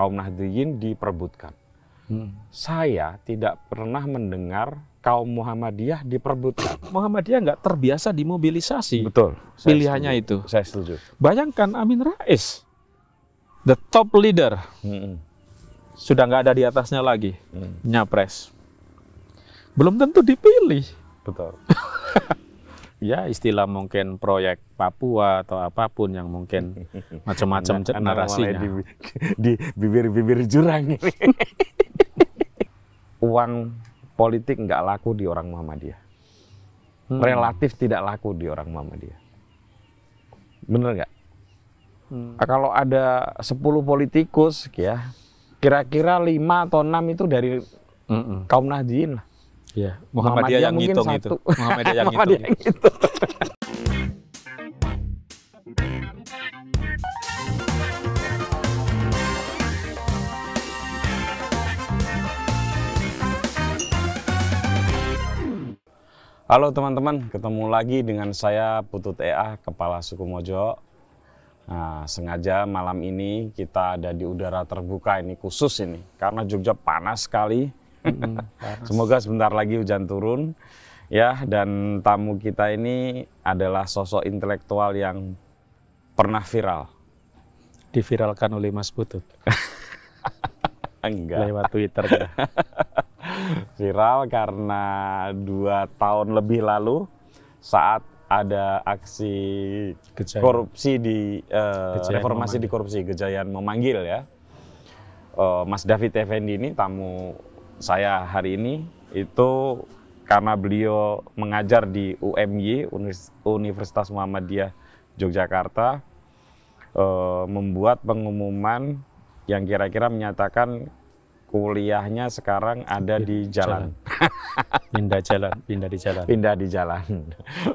kaum Nahdiyin diperbutkan. Hmm. Saya tidak pernah mendengar kaum Muhammadiyah diperbutkan. Muhammadiyah nggak terbiasa dimobilisasi. Betul. Pilihannya setuju. itu. Saya setuju. Bayangkan Amin Rais, the top leader, hmm. sudah nggak ada di atasnya lagi, hmm. nyapres. Belum tentu dipilih. Betul. ya istilah mungkin proyek Papua atau apapun yang mungkin macam-macam narasinya. Di, di bibir-bibir jurang ini. Uang politik nggak laku di orang Muhammadiyah. Hmm. Relatif tidak laku di orang Muhammadiyah. Bener nggak? Hmm. Nah, kalau ada 10 politikus ya, kira-kira lima atau enam itu dari mm -mm. kaum Nahdiin lah. Iya, Muhammadiyah, yang ngitung itu. Muhammadiyah yang Muhammadiyah ngitung. Halo teman-teman, ketemu lagi dengan saya Putut EA, Kepala Suku Mojo. Nah, sengaja malam ini kita ada di udara terbuka ini khusus ini karena Jogja panas sekali Semoga sebentar lagi hujan turun ya dan tamu kita ini adalah sosok intelektual yang pernah viral. Diviralkan oleh Mas Putut Enggak. Lewat Twitter. viral karena dua tahun lebih lalu saat ada aksi Gejayan. korupsi di uh, reformasi memanggil. di korupsi Gejayan memanggil ya. Uh, Mas David Effendi ini tamu saya hari ini itu karena beliau mengajar di UMY Universitas Muhammadiyah Yogyakarta eh, membuat pengumuman yang kira-kira menyatakan kuliahnya sekarang ada di jalan. jalan. Pindah jalan, pindah di jalan. Pindah di jalan.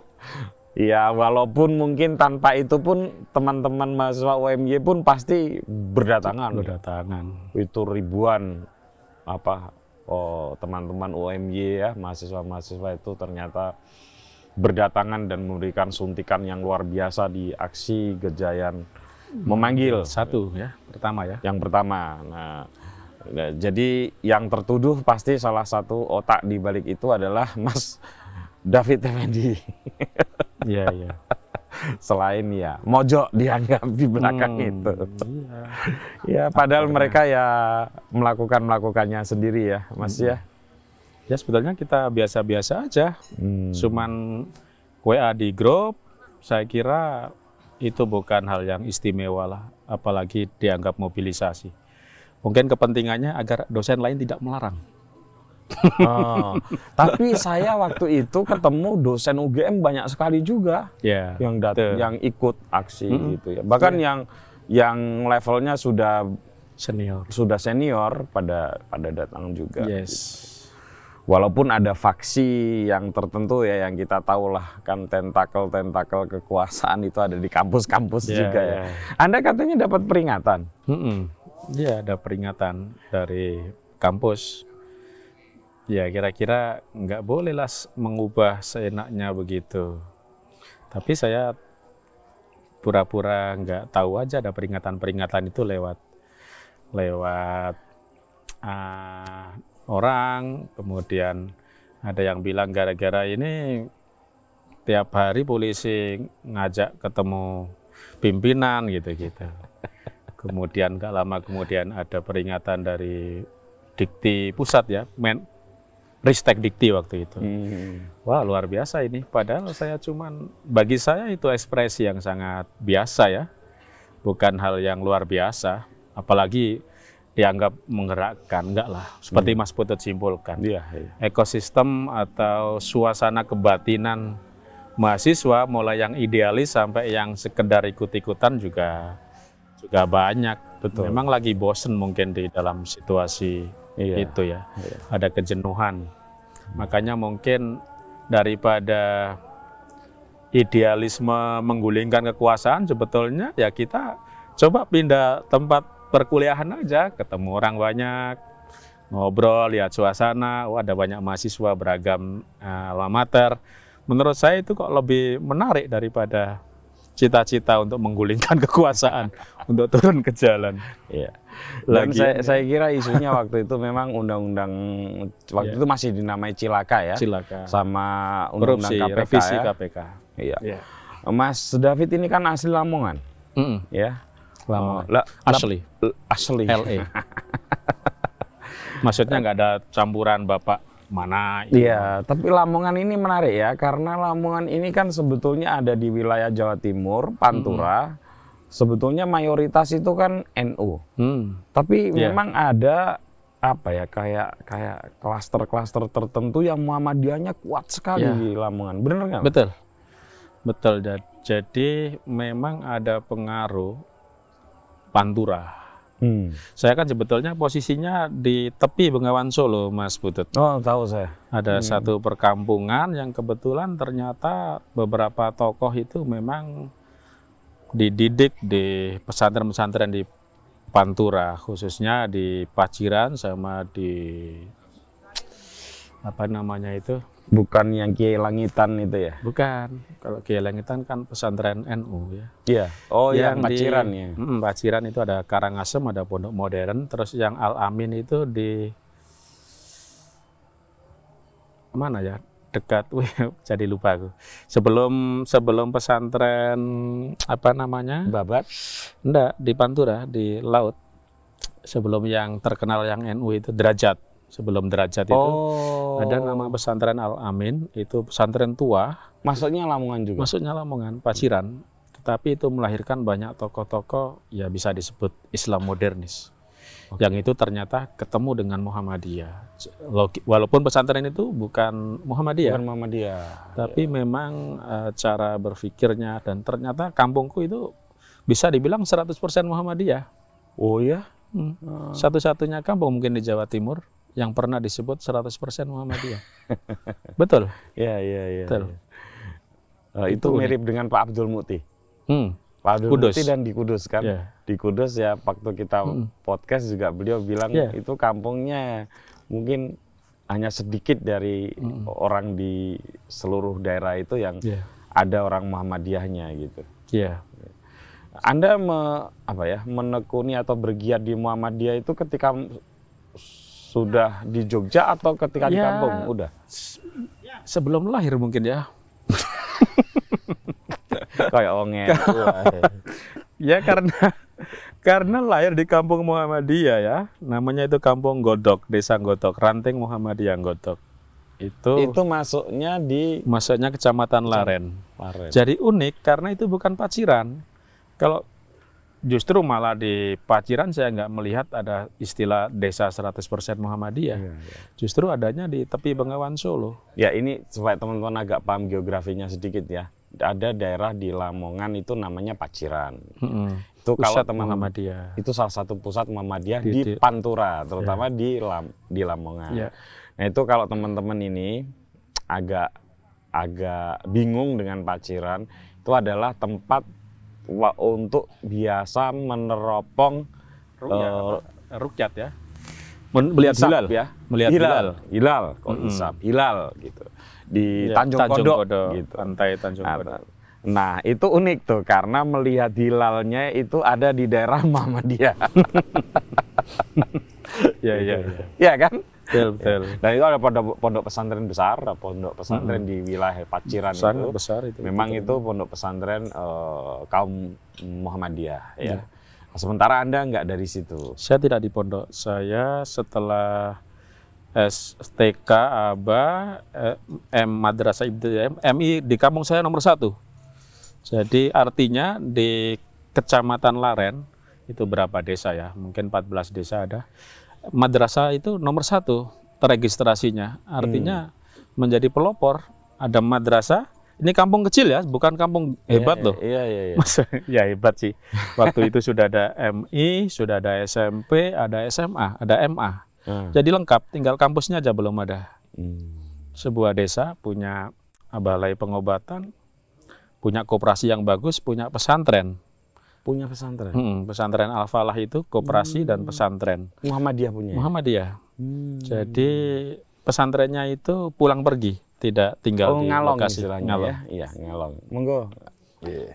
ya, walaupun mungkin tanpa itu pun teman-teman mahasiswa UMY pun pasti berdatangan. Berdatangan. Itu ribuan apa oh teman-teman UMY ya mahasiswa-mahasiswa itu ternyata berdatangan dan memberikan suntikan yang luar biasa di aksi gejayan memanggil satu ya pertama ya yang pertama nah, nah jadi yang tertuduh pasti salah satu otak di balik itu adalah Mas David Effendi. Iya, iya selain ya mojok dianggap di belakang hmm, itu. Iya. ya padahal Akhirnya. mereka ya melakukan melakukannya sendiri ya, Mas ya. hmm. ya. Ya sebetulnya kita biasa-biasa aja. Hmm. Cuman WA di grup, saya kira itu bukan hal yang istimewa lah, apalagi dianggap mobilisasi. Mungkin kepentingannya agar dosen lain tidak melarang. Oh. tapi saya waktu itu ketemu dosen UGM banyak sekali juga yeah, yang datang, yang ikut aksi mm -hmm. gitu ya. Bahkan yeah. yang yang levelnya sudah senior, sudah senior pada pada datang juga. Yes. Walaupun ada faksi yang tertentu ya yang kita tahu lah kan tentakel-tentakel kekuasaan itu ada di kampus-kampus yeah, juga yeah. ya. Anda katanya dapat peringatan. Iya mm -hmm. ya ada peringatan dari kampus ya kira-kira nggak bolehlah mengubah seenaknya begitu. Tapi saya pura-pura nggak tahu aja ada peringatan-peringatan itu lewat lewat uh, orang, kemudian ada yang bilang gara-gara ini tiap hari polisi ngajak ketemu pimpinan gitu-gitu. Kemudian gak lama kemudian ada peringatan dari Dikti Pusat ya, men, Ristek Dikti waktu itu. Hmm. Wah luar biasa ini. Padahal saya cuman bagi saya itu ekspresi yang sangat biasa ya, bukan hal yang luar biasa. Apalagi dianggap menggerakkan, enggak lah. Seperti hmm. Mas Putut simpulkan, ya, ya. ekosistem atau suasana kebatinan mahasiswa mulai yang idealis sampai yang sekedar ikut-ikutan juga juga banyak. Betul. Memang lagi bosen mungkin di dalam situasi iya. itu ya iya. ada kejenuhan makanya mungkin daripada idealisme menggulingkan kekuasaan sebetulnya ya kita coba pindah tempat perkuliahan aja ketemu orang banyak ngobrol lihat suasana oh, ada banyak mahasiswa beragam uh, menurut saya itu kok lebih menarik daripada cita-cita untuk menggulingkan kekuasaan untuk turun ke jalan. Yeah. Dan saya, saya kira isunya waktu itu memang undang-undang waktu yeah. itu masih dinamai cilaka ya. Cilaka. Sama undang-undang KPK. Revisi ya. KPK. Iya. Yeah. Mas David ini kan asli Lamongan. Mm Ya. Lamongan. Oh, la, asli. Asli. E. LA. Maksudnya nggak ada campuran bapak mana. Iya, ya, tapi Lamongan ini menarik ya, karena Lamongan ini kan sebetulnya ada di wilayah Jawa Timur, Pantura, mm sebetulnya mayoritas itu kan NU. Hmm. Tapi yeah. memang ada apa ya kayak kayak klaster-klaster tertentu yang Muhammadiyahnya kuat sekali yeah. di Lamongan. Benar nggak? Betul. Betul. Jadi memang ada pengaruh Pantura. Hmm. Saya kan sebetulnya posisinya di tepi Bengawan Solo, Mas Butut. Oh, tahu saya. Ada hmm. satu perkampungan yang kebetulan ternyata beberapa tokoh itu memang dididik di pesantren-pesantren di Pantura, khususnya di Paciran sama di apa namanya itu? Bukan yang Kiai Langitan itu ya? Bukan. Kalau Kiai Langitan kan pesantren NU ya. Iya. Oh, iya, yang, yang Paciran di, ya. Mm, Paciran itu ada Karangasem, ada Pondok Modern, terus yang Al Amin itu di mana ya? dekat wih jadi lupa aku sebelum sebelum pesantren apa namanya babat ndak di Pantura di laut sebelum yang terkenal yang NU itu derajat sebelum derajat oh. itu ada nama pesantren Al Amin itu pesantren tua masuknya Lamongan juga masuknya Lamongan Paciran tetapi itu melahirkan banyak tokoh-tokoh ya bisa disebut Islam modernis okay. yang itu ternyata ketemu dengan Muhammadiyah. Walaupun pesantren itu bukan Muhammadiyah, bukan Muhammadiyah, tapi yeah. memang uh, cara berpikirnya dan ternyata kampungku itu bisa dibilang 100% Muhammadiyah. Oh ya, hmm. hmm. satu-satunya kampung mungkin di Jawa Timur yang pernah disebut 100% Muhammadiyah. Betul? Iya, iya, iya. itu, mirip dengan Pak Abdul Muti. Hmm. Pak Kudus dan di Kudus kan. Yeah. Di Kudus ya waktu kita mm. podcast juga beliau bilang yeah. itu kampungnya mungkin hanya sedikit dari mm. orang di seluruh daerah itu yang yeah. ada orang Muhammadiyahnya gitu. Iya. Yeah. Anda me, apa ya menekuni atau bergiat di Muhammadiyah itu ketika sudah di Jogja atau ketika ya, di kampung udah sebelum lahir mungkin ya kayak onge. Iya. ya karena karena lahir di kampung Muhammadiyah ya. Namanya itu kampung Godok, Desa Godok, Ranting Muhammadiyah Godok. Itu Itu masuknya di masuknya Kecamatan Laren. Laren. Jadi unik karena itu bukan Paciran. Kalau justru malah di Paciran saya nggak melihat ada istilah desa 100% Muhammadiyah. Ya, ya. Justru adanya di tepi Bengawan Solo. Ya ini supaya teman-teman agak paham geografinya sedikit ya ada daerah di Lamongan itu namanya Paciran. Hmm. Itu pusat kalau teman Muhammadiyah. Itu salah satu pusat Muhammadiyah di, di, di Pantura, ya. terutama yeah. di Lam, di Lamongan. Yeah. Nah, itu kalau teman-teman ini agak agak bingung dengan Paciran, itu adalah tempat untuk biasa meneropong Rukyat, uh, ya. melihat hilal ya. Melihat hilal. Hilal, hilal kok mm -hmm. isap, hilal gitu di ya, Tanjung, Tanjung Kodok, Kodok gitu. pantai Tanjung Kodok. Nah, nah, itu unik tuh karena melihat hilalnya itu ada di daerah Muhammadiyah. ya, ya, ya. Ya kan? Betul, betul. Iya. Dan itu ada pondok, pondok pesantren besar, pondok pesantren hmm. di wilayah Paciran besar, itu. Besar itu. Memang itu, itu pondok pesantren uh, kaum Muhammadiyah ya. ya. Sementara Anda nggak dari situ. Saya tidak di pondok. Saya setelah STK Aba e, M Madrasah Ibtidaiyah MI di kampung saya nomor satu. Jadi artinya di Kecamatan Laren itu berapa desa ya? Mungkin 14 desa ada. Madrasah itu nomor satu terregistrasinya. Artinya hmm. menjadi pelopor ada madrasah. Ini kampung kecil ya, bukan kampung iya, hebat yeah, loh. Iya iya iya. ya hebat sih. Waktu itu sudah ada MI, sudah ada SMP, ada SMA, ada MA Ah. Jadi lengkap, tinggal kampusnya aja belum ada. Hmm. Sebuah desa punya balai pengobatan, punya kooperasi yang bagus, punya pesantren. Punya pesantren. Hmm, pesantren Al-Falah itu kooperasi hmm. dan pesantren. Muhammadiyah punya. Ya? Muhammadiyah. Hmm. Jadi pesantrennya itu pulang pergi, tidak tinggal oh, di ngalong lokasi. Ya? ngalong. Ya? Iya, ngalong. Monggo. Yeah. Iya.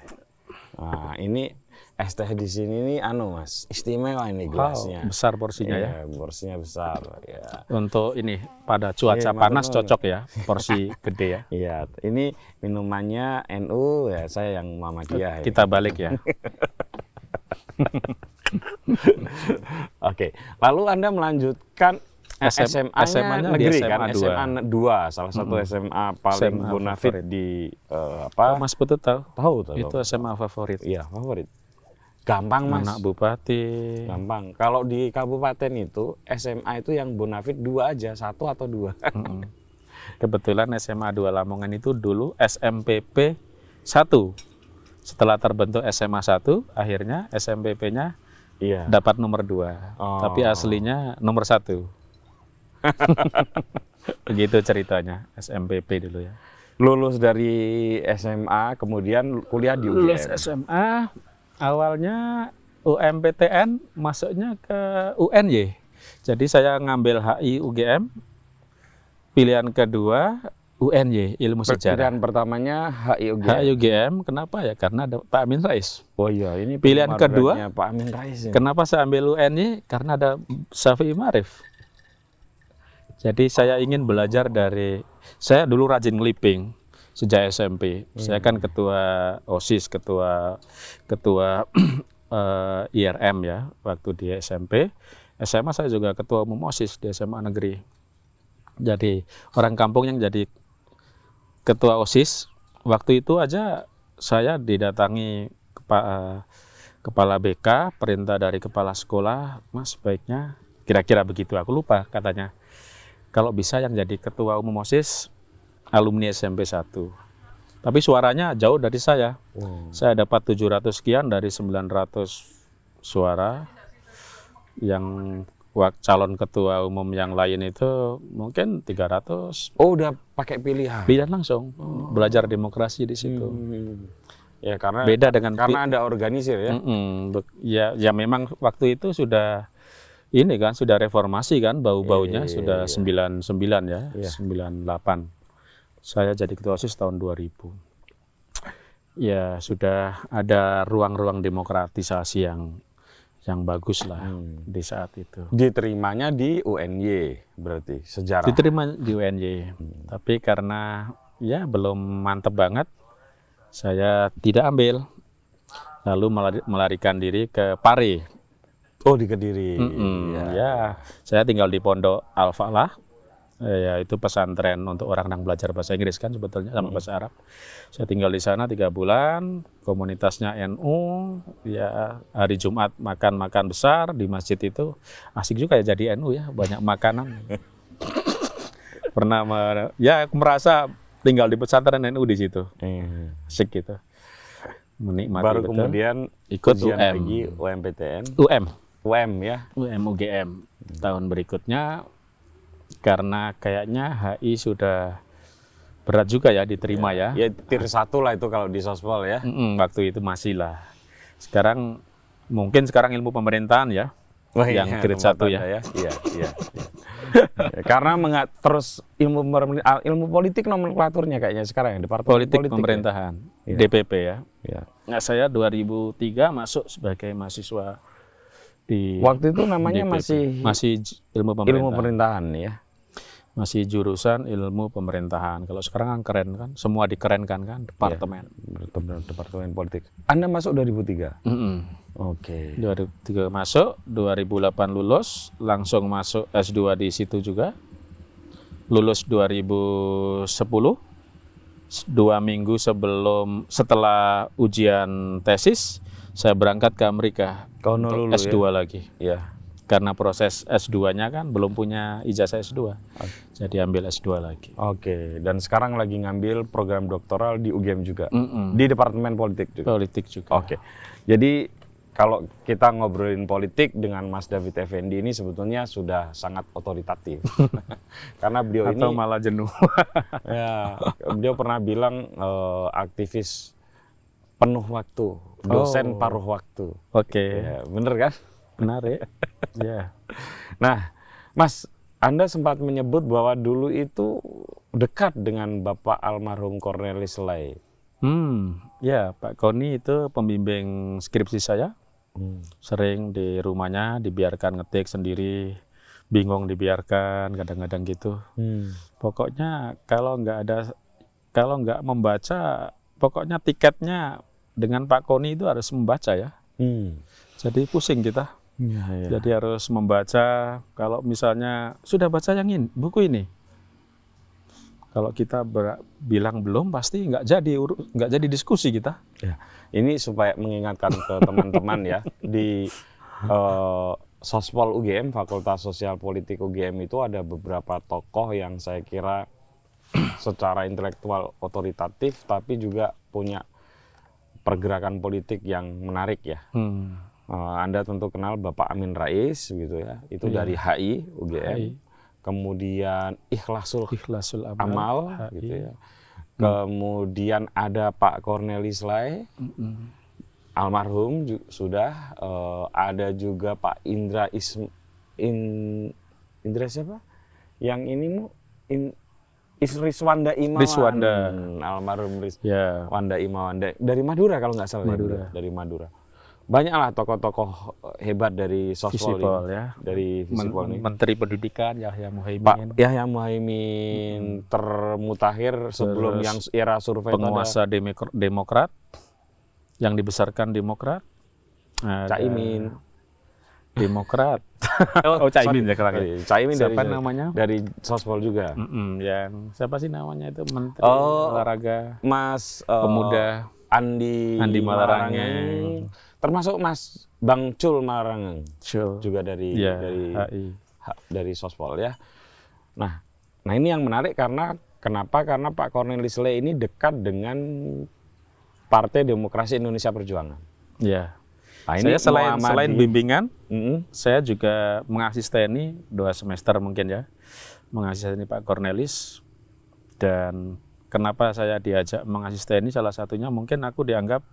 Nah, ini es teh di sini ini anu mas istimewa ini gelasnya wow, besar porsinya iya, ya porsinya besar ya untuk ini pada iya, cuaca iya, panas cocok ya porsi gede ya iya ini minumannya NU ya saya yang mama dia ya. kita ya. balik ya Oke, lalu Anda melanjutkan SM, SMA-nya SMA negeri SMA kan, 2. SMA 2, salah satu hmm. SMA paling SMA bonafit favorit. di uh, apa? Oh, Mas Putut tahu? Tahu, tahu. Itu SMA favorit. Iya, favorit. Gampang mas. Anak bupati. Gampang. Kalau di kabupaten itu SMA itu yang bonafit dua aja, satu atau dua. Kebetulan SMA dua Lamongan itu dulu SMPP satu Setelah terbentuk SMA satu akhirnya SMPP-nya iya. dapat nomor dua Oh. Tapi aslinya nomor satu Begitu ceritanya SMPP dulu ya. Lulus dari SMA, kemudian kuliah di UGM. Lulus SMA, Awalnya UMPTN masuknya ke UNY. Jadi saya ngambil HI UGM. Pilihan kedua UNY Ilmu Sejarah. Pilihan pertamanya HI UGM. kenapa ya? Karena ada Pak Amin Rais. Oh iya, ini pilihan kedua Pak Amin Rais. Ini. Ya. Kenapa saya ambil UNY? Karena ada Syafi'i Marif. Jadi saya ingin belajar dari saya dulu rajin ngeliping sejak SMP. Hmm. Saya kan ketua OSIS, ketua ketua uh, eh, IRM ya waktu di SMP. SMA saya juga ketua umum OSIS di SMA negeri. Jadi orang kampung yang jadi ketua OSIS waktu itu aja saya didatangi kepa, eh, kepala BK, perintah dari kepala sekolah, Mas baiknya kira-kira begitu aku lupa katanya. Kalau bisa yang jadi ketua umum OSIS alumni SMP 1. Tapi suaranya jauh dari saya. Wow. Hmm. Saya dapat 700 sekian dari 900 suara. Yang calon ketua umum yang lain itu mungkin 300. Oh, udah pakai pilihan. Pilihan langsung. Oh. Belajar demokrasi di situ. Hmm. Ya karena beda dengan karena ada organisir ya. Mm -mm, ya ya memang waktu itu sudah ini kan sudah reformasi kan bau-baunya iya, iya, sudah yeah. Iya. 99 ya, yeah. 98. Saya jadi ketua OSIS tahun 2000. Ya, sudah ada ruang-ruang demokratisasi yang yang bagus lah hmm. di saat itu. Diterimanya di UNY berarti sejarah. Diterima di UNY, hmm. tapi karena ya belum mantep banget, saya tidak ambil. Lalu melarikan diri ke Pari. Oh di Kediri. Mm -mm, ya. ya, saya tinggal di Pondok Alfa lah. Eh, ya itu pesantren untuk orang yang belajar bahasa Inggris kan sebetulnya sama hmm. bahasa Arab. Saya tinggal di sana tiga bulan, komunitasnya NU, ya hari Jumat makan-makan besar di masjid itu asik juga ya jadi NU ya banyak makanan. Pernah ya aku merasa tinggal di pesantren NU di situ, iya. asik gitu menikmati baru betul. kemudian ikut UM UMPTN UM UM ya UM UGM hmm. tahun berikutnya karena kayaknya HI sudah berat juga ya diterima ya. Ya, ya tier satu lah itu kalau di sospol ya. Mm -mm, waktu itu masih lah. Sekarang mungkin sekarang ilmu pemerintahan ya. Wah, yang iya, satu ya. ya. Iya, iya. iya. ya, karena mengat, terus ilmu ah, ilmu politik nomenklaturnya kayaknya sekarang yang departemen politik, politik ya? pemerintahan iya. ya. DPP ya. ya. Nah, saya 2003 masuk sebagai mahasiswa di waktu itu namanya DPP. masih masih ilmu pemerintahan. ilmu pemerintahan ya masih jurusan ilmu pemerintahan kalau sekarang kan keren kan semua dikerenkan kan iya, departemen ya, departemen politik Anda masuk 2003 mm -hmm. oke okay. 2003 masuk 2008 lulus langsung masuk S2 di situ juga lulus 2010 dua minggu sebelum setelah ujian tesis saya berangkat ke Amerika Kono untuk S2 ya? lagi. Ya. Karena proses S2-nya kan belum punya ijazah S2. Okay. Ah. Jadi ambil S2 lagi. Oke, okay. dan sekarang lagi ngambil program doktoral di UGM juga. Mm -mm. Di Departemen Politik juga. Politik juga. Oke. Okay. Jadi kalau kita ngobrolin politik dengan Mas David Effendi ini sebetulnya sudah sangat otoritatif. Karena beliau Atau ini... Atau malah jenuh. ya, beliau pernah bilang uh, aktivis penuh waktu dosen oh. paruh waktu. Oke. Okay. Ya, bener kan? Menarik. ya. yeah. Nah, Mas, Anda sempat menyebut bahwa dulu itu dekat dengan Bapak almarhum Cornelis Lai. Hmm, ya Pak Koni itu pembimbing skripsi saya. Hmm. Sering di rumahnya dibiarkan ngetik sendiri, bingung dibiarkan kadang-kadang gitu. Hmm. Pokoknya kalau nggak ada kalau nggak membaca, pokoknya tiketnya dengan Pak Koni itu harus membaca ya. Hmm. Jadi pusing kita. Ya, ya. Jadi harus membaca. Kalau misalnya sudah baca yang ini buku ini, kalau kita ber, bilang belum pasti nggak jadi nggak jadi diskusi kita. Ya. Ini supaya mengingatkan ke teman-teman ya di uh, sospol UGM Fakultas Sosial Politik UGM itu ada beberapa tokoh yang saya kira secara intelektual otoritatif tapi juga punya pergerakan politik yang menarik ya. Hmm. Eh, Anda tentu kenal Bapak Amin Rais gitu ya. Itu iya. dari HI UGM. HI. Kemudian Ikhlasul, Ikhlasul Amal, Amal gitu ya. Hmm. Kemudian ada Pak Cornelis Lai. Hmm. Almarhum juga, sudah uh, ada juga Pak Indra Ism in Indra siapa? Yang ini mu in Istri Swanda Imawan. Rizwanda. Hmm, almarhum Ya. yeah. Wanda Imawan. Dari Madura kalau nggak salah. Ya, Madura. Ya, dari Madura. Banyaklah tokoh-tokoh eh, hebat dari softball ya. Dari Visipol Men Menteri Pendidikan Yahya Muhaimin. Pak Yahya Muhaimin hmm. termutakhir sebelum Terus yang era survei penguasa Demokrat yang dibesarkan Demokrat. Ada Caimin. Demokrat. oh, oh Caimin ya kali. Ya? Iya, Caimin dari siapa namanya? Dari sospol juga. Mm -mm, yang siapa sih namanya itu Menteri oh, Olahraga Mas uh, Pemuda Andi Andi Malarangeng. Termasuk Mas Bang Cul Malarangeng. Cul juga dari yeah, dari dari sospol ya. Nah, nah ini yang menarik karena kenapa? Karena Pak Cornelis Le ini dekat dengan Partai Demokrasi Indonesia Perjuangan. Iya. Yeah Nah, ini saya selain selain bimbingan, mm -hmm. saya juga mengasisteni dua semester mungkin ya, mengasisteni Pak Cornelis dan kenapa saya diajak mengasisteni salah satunya mungkin aku dianggap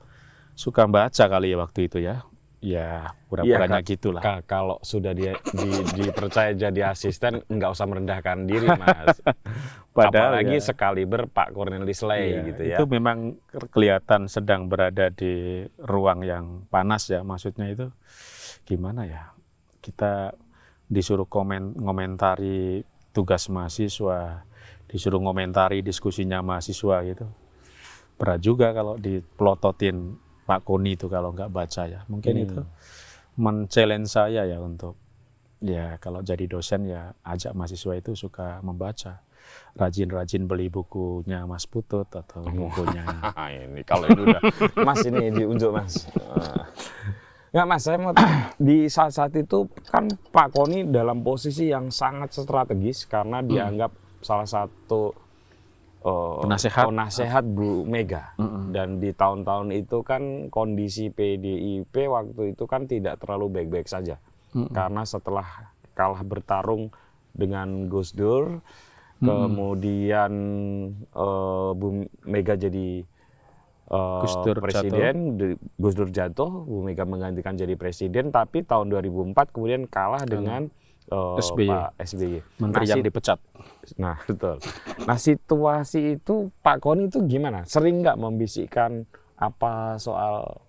suka baca kali ya waktu itu ya ya iya, pura-puranya ya, gitulah. kalau sudah dia di, dipercaya jadi asisten nggak usah merendahkan diri mas. Padahal apalagi ya, sekali Pak Cornelis Lay ya, gitu ya. Itu memang kelihatan sedang berada di ruang yang panas ya maksudnya itu gimana ya kita disuruh komen ngomentari tugas mahasiswa, disuruh ngomentari diskusinya mahasiswa gitu. Berat juga kalau dipelototin Pak Koni itu kalau nggak baca ya. Mungkin hmm. itu men saya ya untuk ya kalau jadi dosen ya ajak mahasiswa itu suka membaca. Rajin-rajin beli bukunya Mas Putut atau oh. bukunya. ini kalau itu udah Mas ini diunjuk Mas. Enggak ah. Mas, saya mau di saat-saat itu kan Pak Koni dalam posisi yang sangat strategis karena dianggap hmm. salah satu uh, penasehat penasehat oh, Bu Mega. Mm -hmm. Dan di tahun-tahun itu kan kondisi PDIP waktu itu kan tidak terlalu baik-baik saja. Mm -hmm. Karena setelah kalah bertarung dengan Gus Dur, mm kemudian uh, Bu Mega jadi uh, Gus Dur presiden, jatuh. Gus Dur jatuh, Bu Mega menggantikan jadi presiden, tapi tahun 2004 kemudian kalah dengan mm uh, oh, SBY. Pak SBY. Menteri nah, yang dipecat. Nah, betul. Nah, situasi itu Pak Koni itu gimana? Sering nggak membisikkan apa soal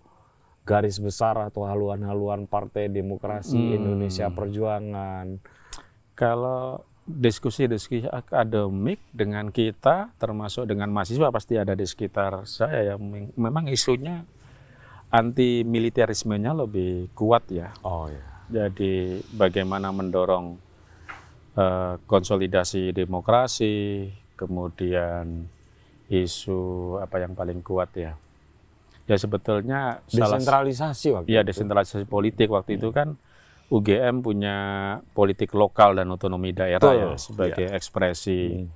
garis besar atau haluan-haluan Partai Demokrasi hmm. Indonesia Perjuangan? Kalau diskusi-diskusi akademik dengan kita, termasuk dengan mahasiswa pasti ada di sekitar saya yang Memang isunya anti militerismenya lebih kuat ya. Oh ya. Jadi bagaimana mendorong uh, konsolidasi demokrasi, kemudian isu apa yang paling kuat ya. Ya sebetulnya desentralisasi waktu ya, itu. desentralisasi politik waktu hmm. itu kan UGM punya politik lokal dan otonomi daerah Tuh, ya sebagai iya. ekspresi hmm.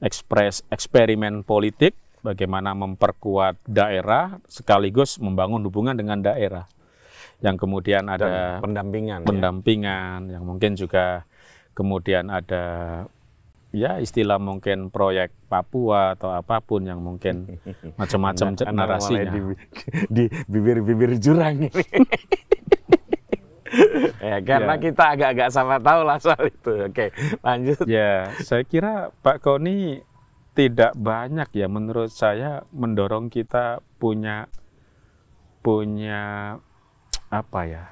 ekspres eksperimen politik bagaimana memperkuat daerah sekaligus membangun hubungan dengan daerah yang kemudian ada Dan pendampingan, pendampingan ya? yang mungkin juga kemudian ada ya istilah mungkin proyek Papua atau apapun yang mungkin macam-macam narasinya di, di bibir-bibir jurang ini. ya karena ya. kita agak-agak sama tahu lah soal itu. Oke, lanjut. Ya, saya kira Pak Koni tidak banyak ya menurut saya mendorong kita punya punya apa ya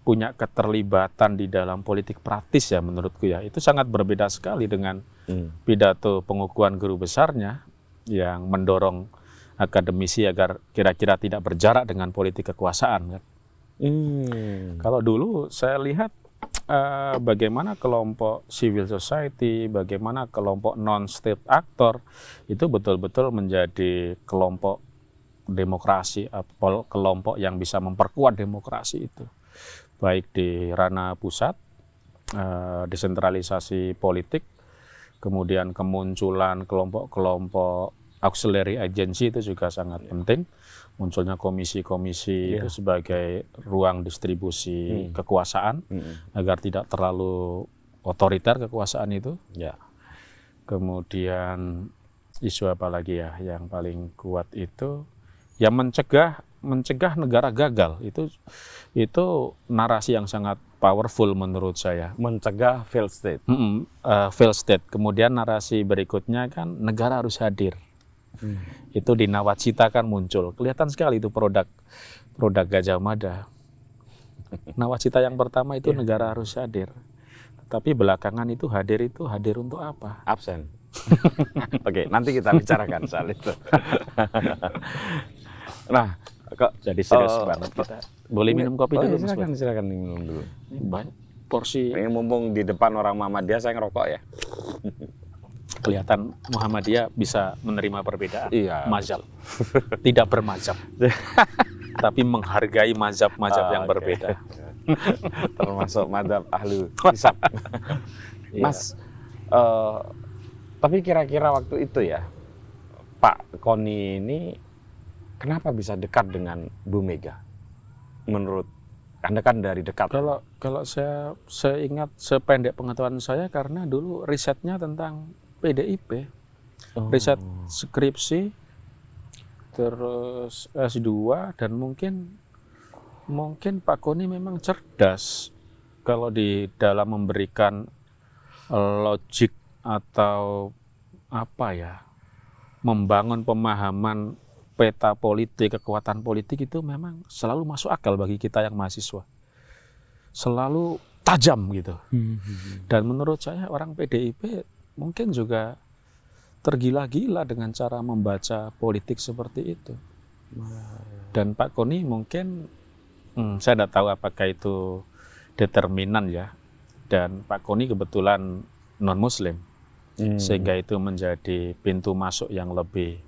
punya keterlibatan di dalam politik praktis ya menurutku ya itu sangat berbeda sekali dengan hmm. pidato pengukuhan guru besarnya yang mendorong akademisi agar kira-kira tidak berjarak dengan politik kekuasaan kan. Hmm. Kalau dulu saya lihat uh, bagaimana kelompok civil society, bagaimana kelompok non-state actor itu betul-betul menjadi kelompok demokrasi eh, kelompok yang bisa memperkuat demokrasi itu baik di ranah pusat eh, desentralisasi politik kemudian kemunculan kelompok-kelompok auxiliary agency itu juga sangat yeah. penting munculnya komisi-komisi yeah. itu sebagai ruang distribusi hmm. kekuasaan hmm. agar tidak terlalu otoriter kekuasaan itu yeah. kemudian isu apa lagi ya yang paling kuat itu ya mencegah mencegah negara gagal itu itu narasi yang sangat powerful menurut saya mencegah fail state mm -mm, uh, eh, fail state kemudian narasi berikutnya kan negara harus hadir hmm. itu di Nawacita kan muncul kelihatan sekali itu produk produk Gajah Mada Nawacita yang pertama itu yeah. negara harus hadir tapi belakangan itu hadir itu hadir untuk apa absen Oke, nanti kita bicarakan soal itu. Nah, kok jadi serius uh, banget kita. Boleh minum iya, kopi oh, dulu, iya, Mas? Silakan, silakan minum dulu. Ini banyak porsi. Ini mumpung di depan orang Muhammadiyah saya ngerokok ya. Kelihatan Muhammadiyah bisa menerima perbedaan. Iya. Mazhab. Tidak bermazhab. tapi menghargai mazhab-mazhab oh, yang okay. berbeda. Termasuk mazhab ahlu hisab. Iya. Mas, iya. uh, tapi kira-kira waktu itu ya, Pak Koni ini kenapa bisa dekat dengan Bu Mega? Menurut Anda kan dari dekat. Kalau kalau saya seingat sependek pengetahuan saya karena dulu risetnya tentang PDIP. Oh. Riset skripsi terus S2 dan mungkin mungkin Pak Koni memang cerdas kalau di dalam memberikan logik atau apa ya membangun pemahaman peta politik, kekuatan politik itu memang selalu masuk akal bagi kita yang mahasiswa. Selalu tajam gitu. Hmm. Dan menurut saya orang PDIP mungkin juga tergila-gila dengan cara membaca politik seperti itu. Dan Pak Koni mungkin, hmm, saya tidak tahu apakah itu determinan ya. Dan Pak Koni kebetulan non-muslim. Hmm. Sehingga itu menjadi pintu masuk yang lebih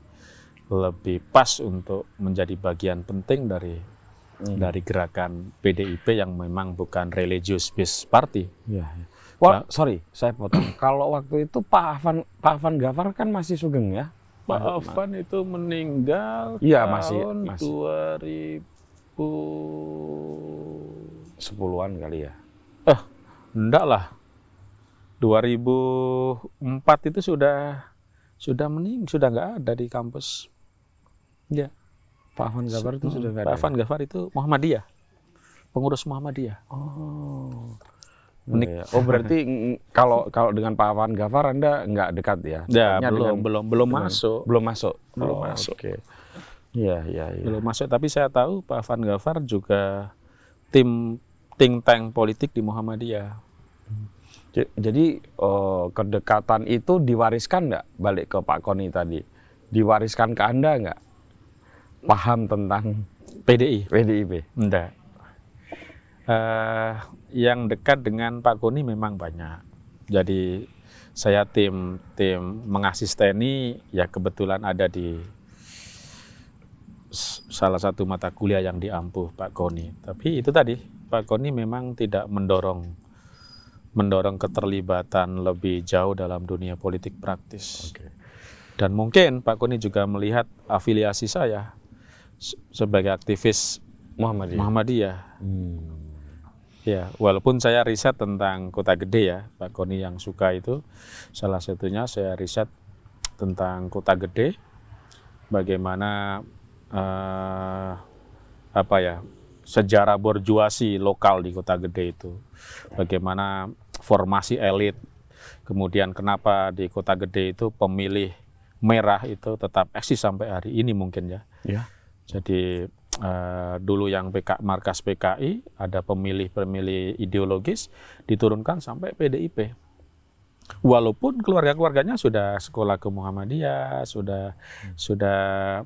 lebih pas untuk menjadi bagian penting dari hmm. dari gerakan PDIP yang memang bukan religious based party. Ya, ya. Well, nah, sorry, saya potong. Kalau waktu itu Pak Afan Pak Afan Gafar kan masih sugeng ya? Pak nah, Afan itu meninggal ya, tahun masih, masih. 2000 sepuluhan kali ya? Eh, enggak lah. 2004 itu sudah sudah mening sudah enggak ada di kampus Ya. Pak Afan Gafar itu sudah hmm, Pak Afan ya? Gafar itu Muhammadiyah. Pengurus Muhammadiyah. Oh. Menik. Iya, iya. Oh berarti kalau kalau dengan Pak Afan Gafar Anda nggak dekat ya? Ya belum dengan, belum belum masuk belum masuk belum oh, masuk. Oke. Okay. Ya ya ya. Belum masuk tapi saya tahu Pak Afan Gafar juga tim think tank politik di Muhammadiyah. Jadi oh, kedekatan itu diwariskan nggak balik ke Pak Koni tadi? Diwariskan ke Anda nggak? paham tentang PDI? PDIP. Enggak. Uh, eh, yang dekat dengan Pak Koni memang banyak. Jadi saya tim tim mengasisteni ya kebetulan ada di salah satu mata kuliah yang diampuh Pak Koni. Tapi itu tadi Pak Koni memang tidak mendorong mendorong keterlibatan lebih jauh dalam dunia politik praktis. Okay. Dan mungkin Pak Koni juga melihat afiliasi saya sebagai aktivis Muhammadiyah. Muhammadiyah. Hmm. Ya, walaupun saya riset tentang kota gede ya, Pak Koni yang suka itu, salah satunya saya riset tentang kota gede, bagaimana eh, apa ya sejarah borjuasi lokal di kota gede itu, bagaimana formasi elit, kemudian kenapa di kota gede itu pemilih merah itu tetap eksis sampai hari ini mungkin ya. ya jadi uh, dulu yang PK, markas PKI ada pemilih-pemilih ideologis diturunkan sampai PDIP. Walaupun keluarga-keluarganya sudah sekolah ke Muhammadiyah, sudah hmm. sudah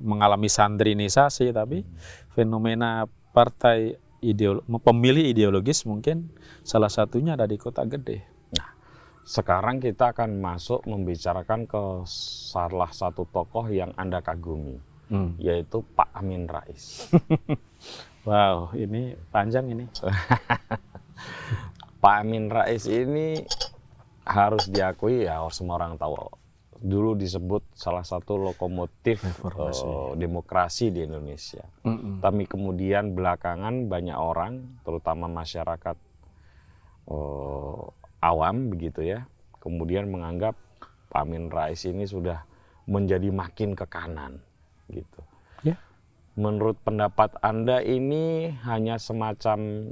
mengalami sandrinisasi, tapi hmm. fenomena partai ideolo pemilih ideologis mungkin salah satunya ada di kota gede Nah sekarang kita akan masuk membicarakan ke salah satu tokoh yang Anda kagumi hmm. yaitu Pak Amin Rais. wow, ini panjang ini. Pak Amin Rais ini harus diakui ya semua orang tahu. Dulu disebut salah satu lokomotif uh, demokrasi di Indonesia. Mm -mm. Tapi kemudian belakangan banyak orang, terutama masyarakat uh, awam begitu ya, kemudian menganggap Pak Amin Rais ini sudah menjadi makin ke kanan gitu. Ya. Menurut pendapat Anda ini hanya semacam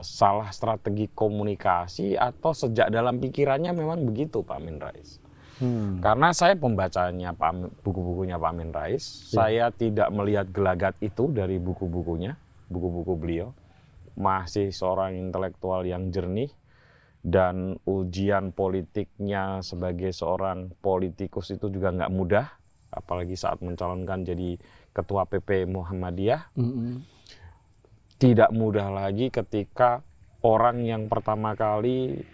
salah strategi komunikasi atau sejak dalam pikirannya memang begitu Pak Amin Rais? Hmm. Karena saya pembacanya buku-bukunya Pak Amin Rais, ya. saya tidak melihat gelagat itu dari buku-bukunya, buku-buku beliau. Masih seorang intelektual yang jernih dan ujian politiknya sebagai seorang politikus itu juga nggak mudah apalagi saat mencalonkan jadi ketua PP Muhammadiyah. Mm -hmm. Tidak mudah lagi ketika orang yang pertama kali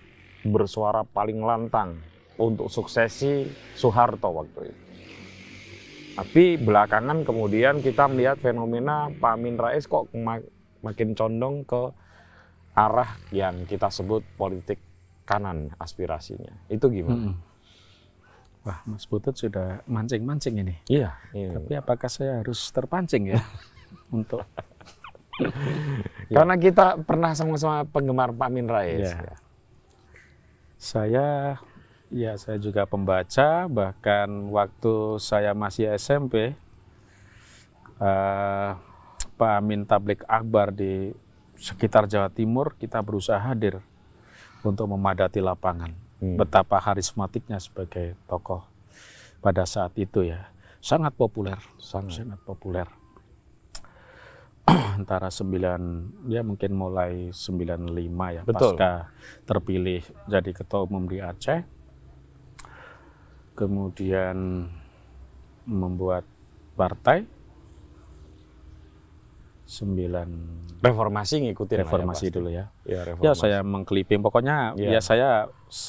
bersuara paling lantang untuk suksesi Soeharto waktu itu. Tapi belakangan kemudian kita melihat fenomena Pak Amin Rais kok mak makin condong ke arah yang kita sebut politik kanan aspirasinya. Itu gimana? Hmm. Wah, Mas Butut sudah mancing-mancing ini. Iya, iya. Tapi apakah saya harus terpancing ya untuk iya. Karena kita pernah sama-sama penggemar Pak Min Rais. Iya. Ya. Saya ya saya juga pembaca bahkan waktu saya masih SMP uh, eh, Pak Min Tablik Akbar di sekitar Jawa Timur kita berusaha hadir untuk memadati lapangan hmm. betapa harismatiknya sebagai tokoh pada saat itu ya sangat populer sangat, sangat populer antara 9 ya mungkin mulai 95 ya Betul. pasca terpilih jadi ketua umum di Aceh kemudian membuat partai sembilan reformasi ngikutin ya reformasi ya, dulu ya. Ya, ya reformasi. ya saya mengkliping pokoknya ya. ya saya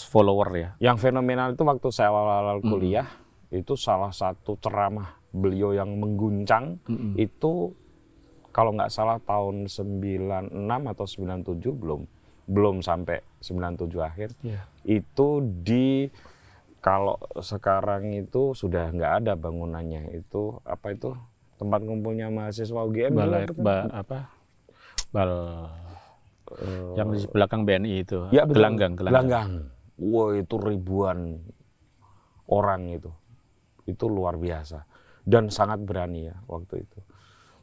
follower ya. Yang fenomenal itu waktu saya awal-awal kuliah mm. itu salah satu ceramah beliau yang mengguncang mm -hmm. itu kalau nggak salah tahun 96 atau 97 belum belum sampai 97 akhir. Yeah. Itu di kalau sekarang itu sudah nggak ada bangunannya itu apa itu tempat kumpulnya mahasiswa UGM balai gitu. ba, apa bal uh, yang di belakang BNI itu ya, gelanggang gelanggang wow itu ribuan orang itu itu luar biasa dan sangat berani ya waktu itu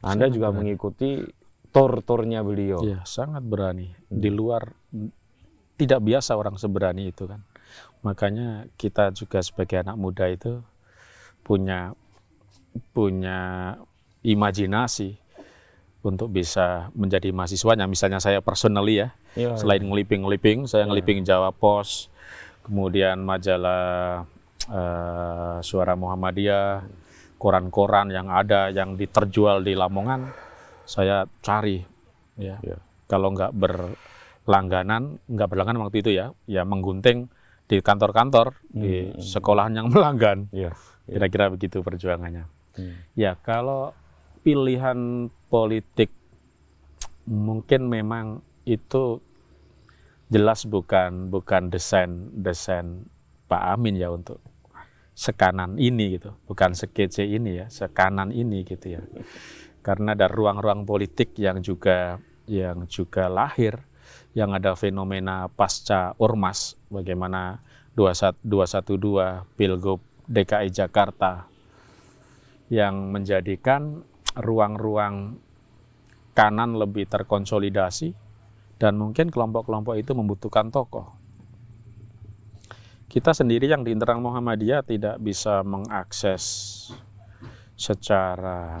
anda sangat juga berani. mengikuti tour-tournya beliau ya sangat berani hmm. di luar tidak biasa orang seberani itu kan makanya kita juga sebagai anak muda itu punya punya imajinasi untuk bisa menjadi mahasiswanya. Misalnya saya personally ya, ya selain ngeliping-ngeliping, saya iya. ngeliping ya. Jawa Pos, kemudian majalah uh, Suara Muhammadiyah, koran-koran yang ada yang diterjual di Lamongan, saya cari. Ya. ya. Kalau nggak berlangganan, nggak berlangganan waktu itu ya, ya menggunting di kantor-kantor, hmm. di hmm. sekolahan yang melanggan. Iya, Kira-kira begitu perjuangannya. Hmm. Ya kalau pilihan politik mungkin memang itu jelas bukan bukan desain desain Pak Amin ya untuk sekanan ini gitu, bukan sekece ini ya, sekanan ini gitu ya. Karena ada ruang-ruang politik yang juga yang juga lahir, yang ada fenomena pasca ormas, bagaimana 212 Pilgub DKI Jakarta yang menjadikan ruang-ruang kanan lebih terkonsolidasi dan mungkin kelompok-kelompok itu membutuhkan tokoh. Kita sendiri yang di internal Muhammadiyah tidak bisa mengakses secara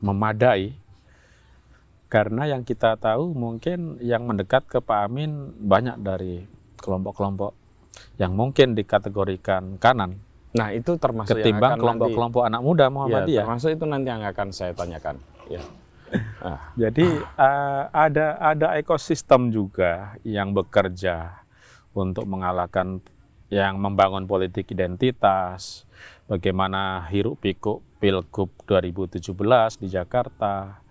memadai karena yang kita tahu mungkin yang mendekat ke Pak Amin banyak dari kelompok-kelompok yang mungkin dikategorikan kanan Nah itu termasuk ketimbang kelompok-kelompok anak muda Muhammadiyah. Ya, termasuk itu nanti yang akan saya tanyakan. Ya. Ah. Jadi ah. Uh, ada ada ekosistem juga yang bekerja untuk mengalahkan yang membangun politik identitas, bagaimana hiruk pikuk pilgub 2017 di Jakarta,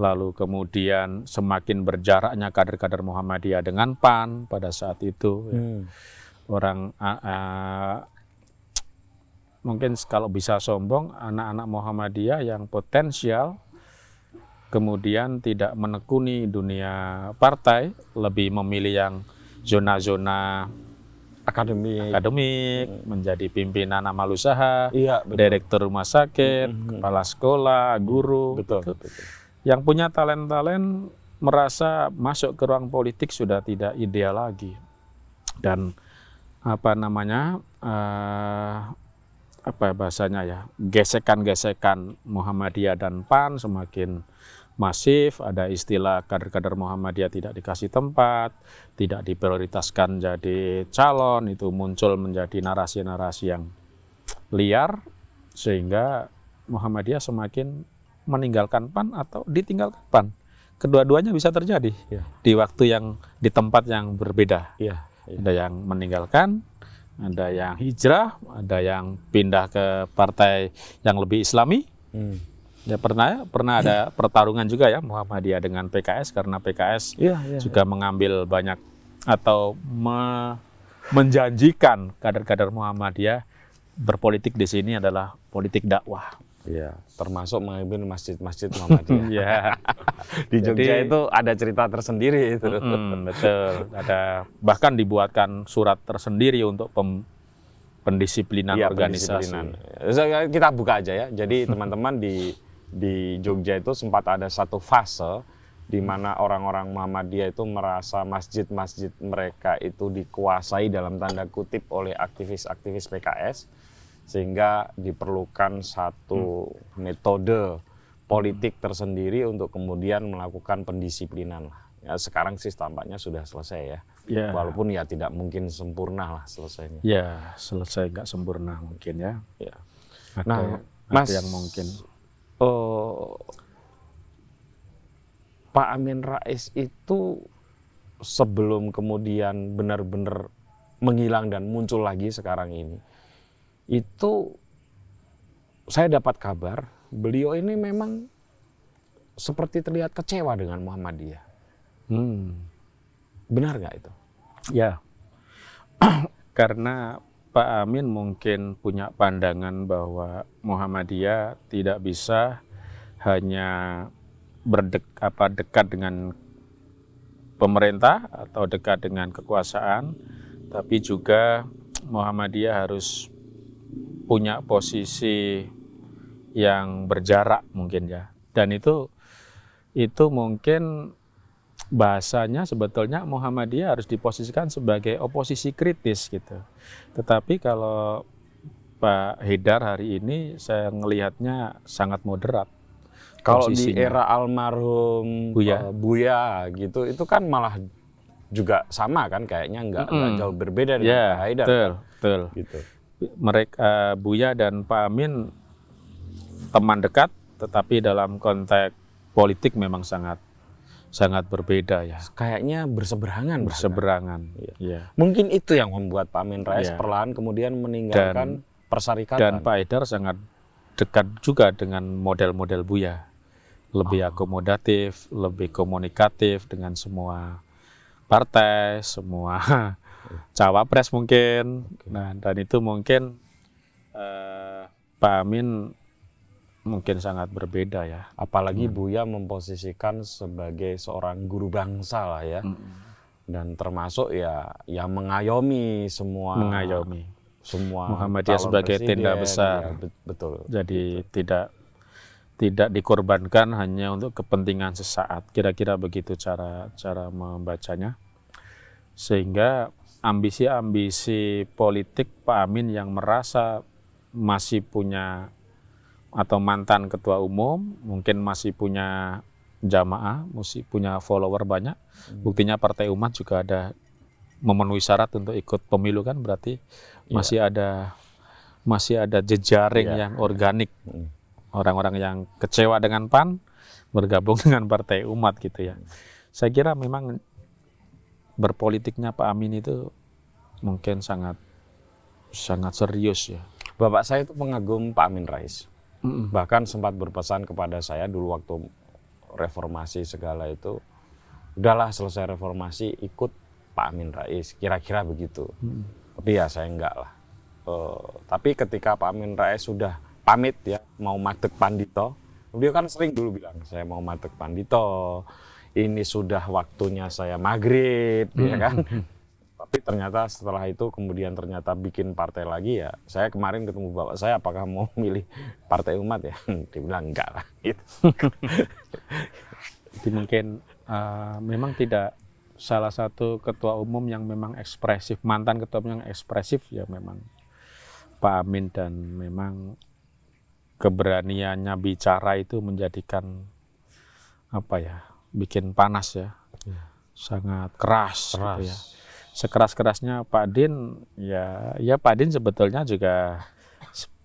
lalu kemudian semakin berjaraknya kader-kader Muhammadiyah dengan PAN pada saat itu. Ya. Hmm. Orang uh, uh, mungkin kalau bisa sombong anak-anak Muhammadiyah yang potensial kemudian tidak menekuni dunia partai lebih memilih yang zona-zona akademik, akademik hmm. menjadi pimpinan amal usaha, iya, direktur rumah sakit, hmm. hmm, hmm. kepala sekolah, guru, gitu. betul, betul. yang punya talent-talent merasa masuk ke ruang politik sudah tidak ideal lagi dan apa namanya uh, apa ya bahasanya ya gesekan-gesekan Muhammadiyah dan PAN semakin masif ada istilah kader-kader Muhammadiyah tidak dikasih tempat tidak diprioritaskan jadi calon itu muncul menjadi narasi-narasi yang liar sehingga Muhammadiyah semakin meninggalkan PAN atau ditinggalkan PAN kedua-duanya bisa terjadi ya. di waktu yang di tempat yang berbeda ya, ya. ada yang meninggalkan ada yang hijrah, ada yang pindah ke partai yang lebih Islami. Hmm. Ya pernah ya, pernah ada pertarungan juga ya Muhammadiyah dengan PKS karena PKS ya, ya, iya. juga ya. mengambil banyak atau me menjanjikan kader-kader Muhammadiyah berpolitik di sini adalah politik dakwah. Iya, termasuk mengambil masjid-masjid Muhammadiyah. Iya. di Jogja Jadi, itu ada cerita tersendiri itu. Mm, betul. Ada bahkan dibuatkan surat tersendiri untuk pem, pendisiplinan ya, organisasi. Pendisiplinan. Kita buka aja ya. Jadi teman-teman di di Jogja itu sempat ada satu fase di mana orang-orang Muhammadiyah itu merasa masjid-masjid mereka itu dikuasai dalam tanda kutip oleh aktivis-aktivis PKS sehingga diperlukan satu hmm. metode politik hmm. tersendiri untuk kemudian melakukan pendisiplinan ya sekarang sih tampaknya sudah selesai ya yeah. walaupun ya tidak mungkin sempurna lah selesainya ya yeah, selesai nggak sempurna mungkin ya yeah. Atau, nah mas yang mungkin uh, Pak Amin Rais itu sebelum kemudian benar-benar menghilang dan muncul lagi sekarang ini itu saya dapat kabar beliau ini memang seperti terlihat kecewa dengan Muhammadiyah. Hmm. Benar nggak itu? Ya, karena Pak Amin mungkin punya pandangan bahwa Muhammadiyah tidak bisa hanya berdek apa dekat dengan pemerintah atau dekat dengan kekuasaan, tapi juga Muhammadiyah harus punya posisi yang berjarak mungkin ya. Dan itu itu mungkin bahasanya sebetulnya Muhammadiyah harus diposisikan sebagai oposisi kritis gitu. Tetapi kalau Pak Hidar hari ini saya melihatnya sangat moderat. Kalau di era almarhum Buya. Uh, Buya gitu itu kan malah juga sama kan kayaknya nggak mm. jauh berbeda dengan yeah, Pak Hidar. Betul, kan? betul. Gitu mereka eh, Buya dan Pak Amin teman dekat, tetapi dalam konteks politik memang sangat sangat berbeda ya. Kayaknya berseberangan. Berseberangan. Ya. Ya. Mungkin itu yang membuat Pak Amin Rais ya. perlahan kemudian meninggalkan dan, persarikatan. Dan Pak Eder sangat dekat juga dengan model-model Buya. Lebih oh. akomodatif, lebih komunikatif dengan semua partai, semua cawapres mungkin. Nah, dan itu mungkin uh, Pak Amin mungkin sangat berbeda ya. Apalagi hmm. Buya memposisikan sebagai seorang guru bangsa lah ya. Hmm. Dan termasuk ya yang mengayomi semua mengayomi semua Muhammadiyah sebagai tenda besar. Ya, betul. Jadi betul. Gitu. tidak tidak dikorbankan hanya untuk kepentingan sesaat. Kira-kira begitu cara cara membacanya. Sehingga ambisi-ambisi politik Pak Amin yang merasa masih punya atau mantan ketua umum mungkin masih punya jamaah, masih punya follower banyak. Hmm. Buktinya Partai Umat juga ada memenuhi syarat untuk ikut pemilu kan berarti yeah. masih ada masih ada jejaring yeah. yang organik. Hmm. Orang-orang yang kecewa dengan PAN bergabung dengan Partai Umat gitu ya. Hmm. Saya kira memang berpolitiknya Pak Amin itu mungkin sangat sangat serius ya. Bapak saya itu pengagum Pak Amin Rais. Mm -mm. Bahkan sempat berpesan kepada saya dulu waktu reformasi segala itu, udahlah selesai reformasi ikut Pak Amin Rais, kira-kira begitu. Mm Tapi ya saya enggak lah. Uh, tapi ketika Pak Amin Rais sudah pamit ya mau matek Pandito, beliau kan sering dulu bilang saya mau matek Pandito, ini sudah waktunya saya maghrib ya hmm. ya kan tapi ternyata setelah itu kemudian ternyata bikin partai lagi ya saya kemarin ketemu bapak saya apakah mau milih partai umat ya dia bilang enggak lah gitu. jadi mungkin uh, memang tidak salah satu ketua umum yang memang ekspresif mantan ketua umum yang ekspresif ya memang Pak Amin dan memang keberaniannya bicara itu menjadikan apa ya bikin panas ya, ya. sangat keras, keras. Gitu ya. Sekeras kerasnya Pak Din, ya, ya Pak Din sebetulnya juga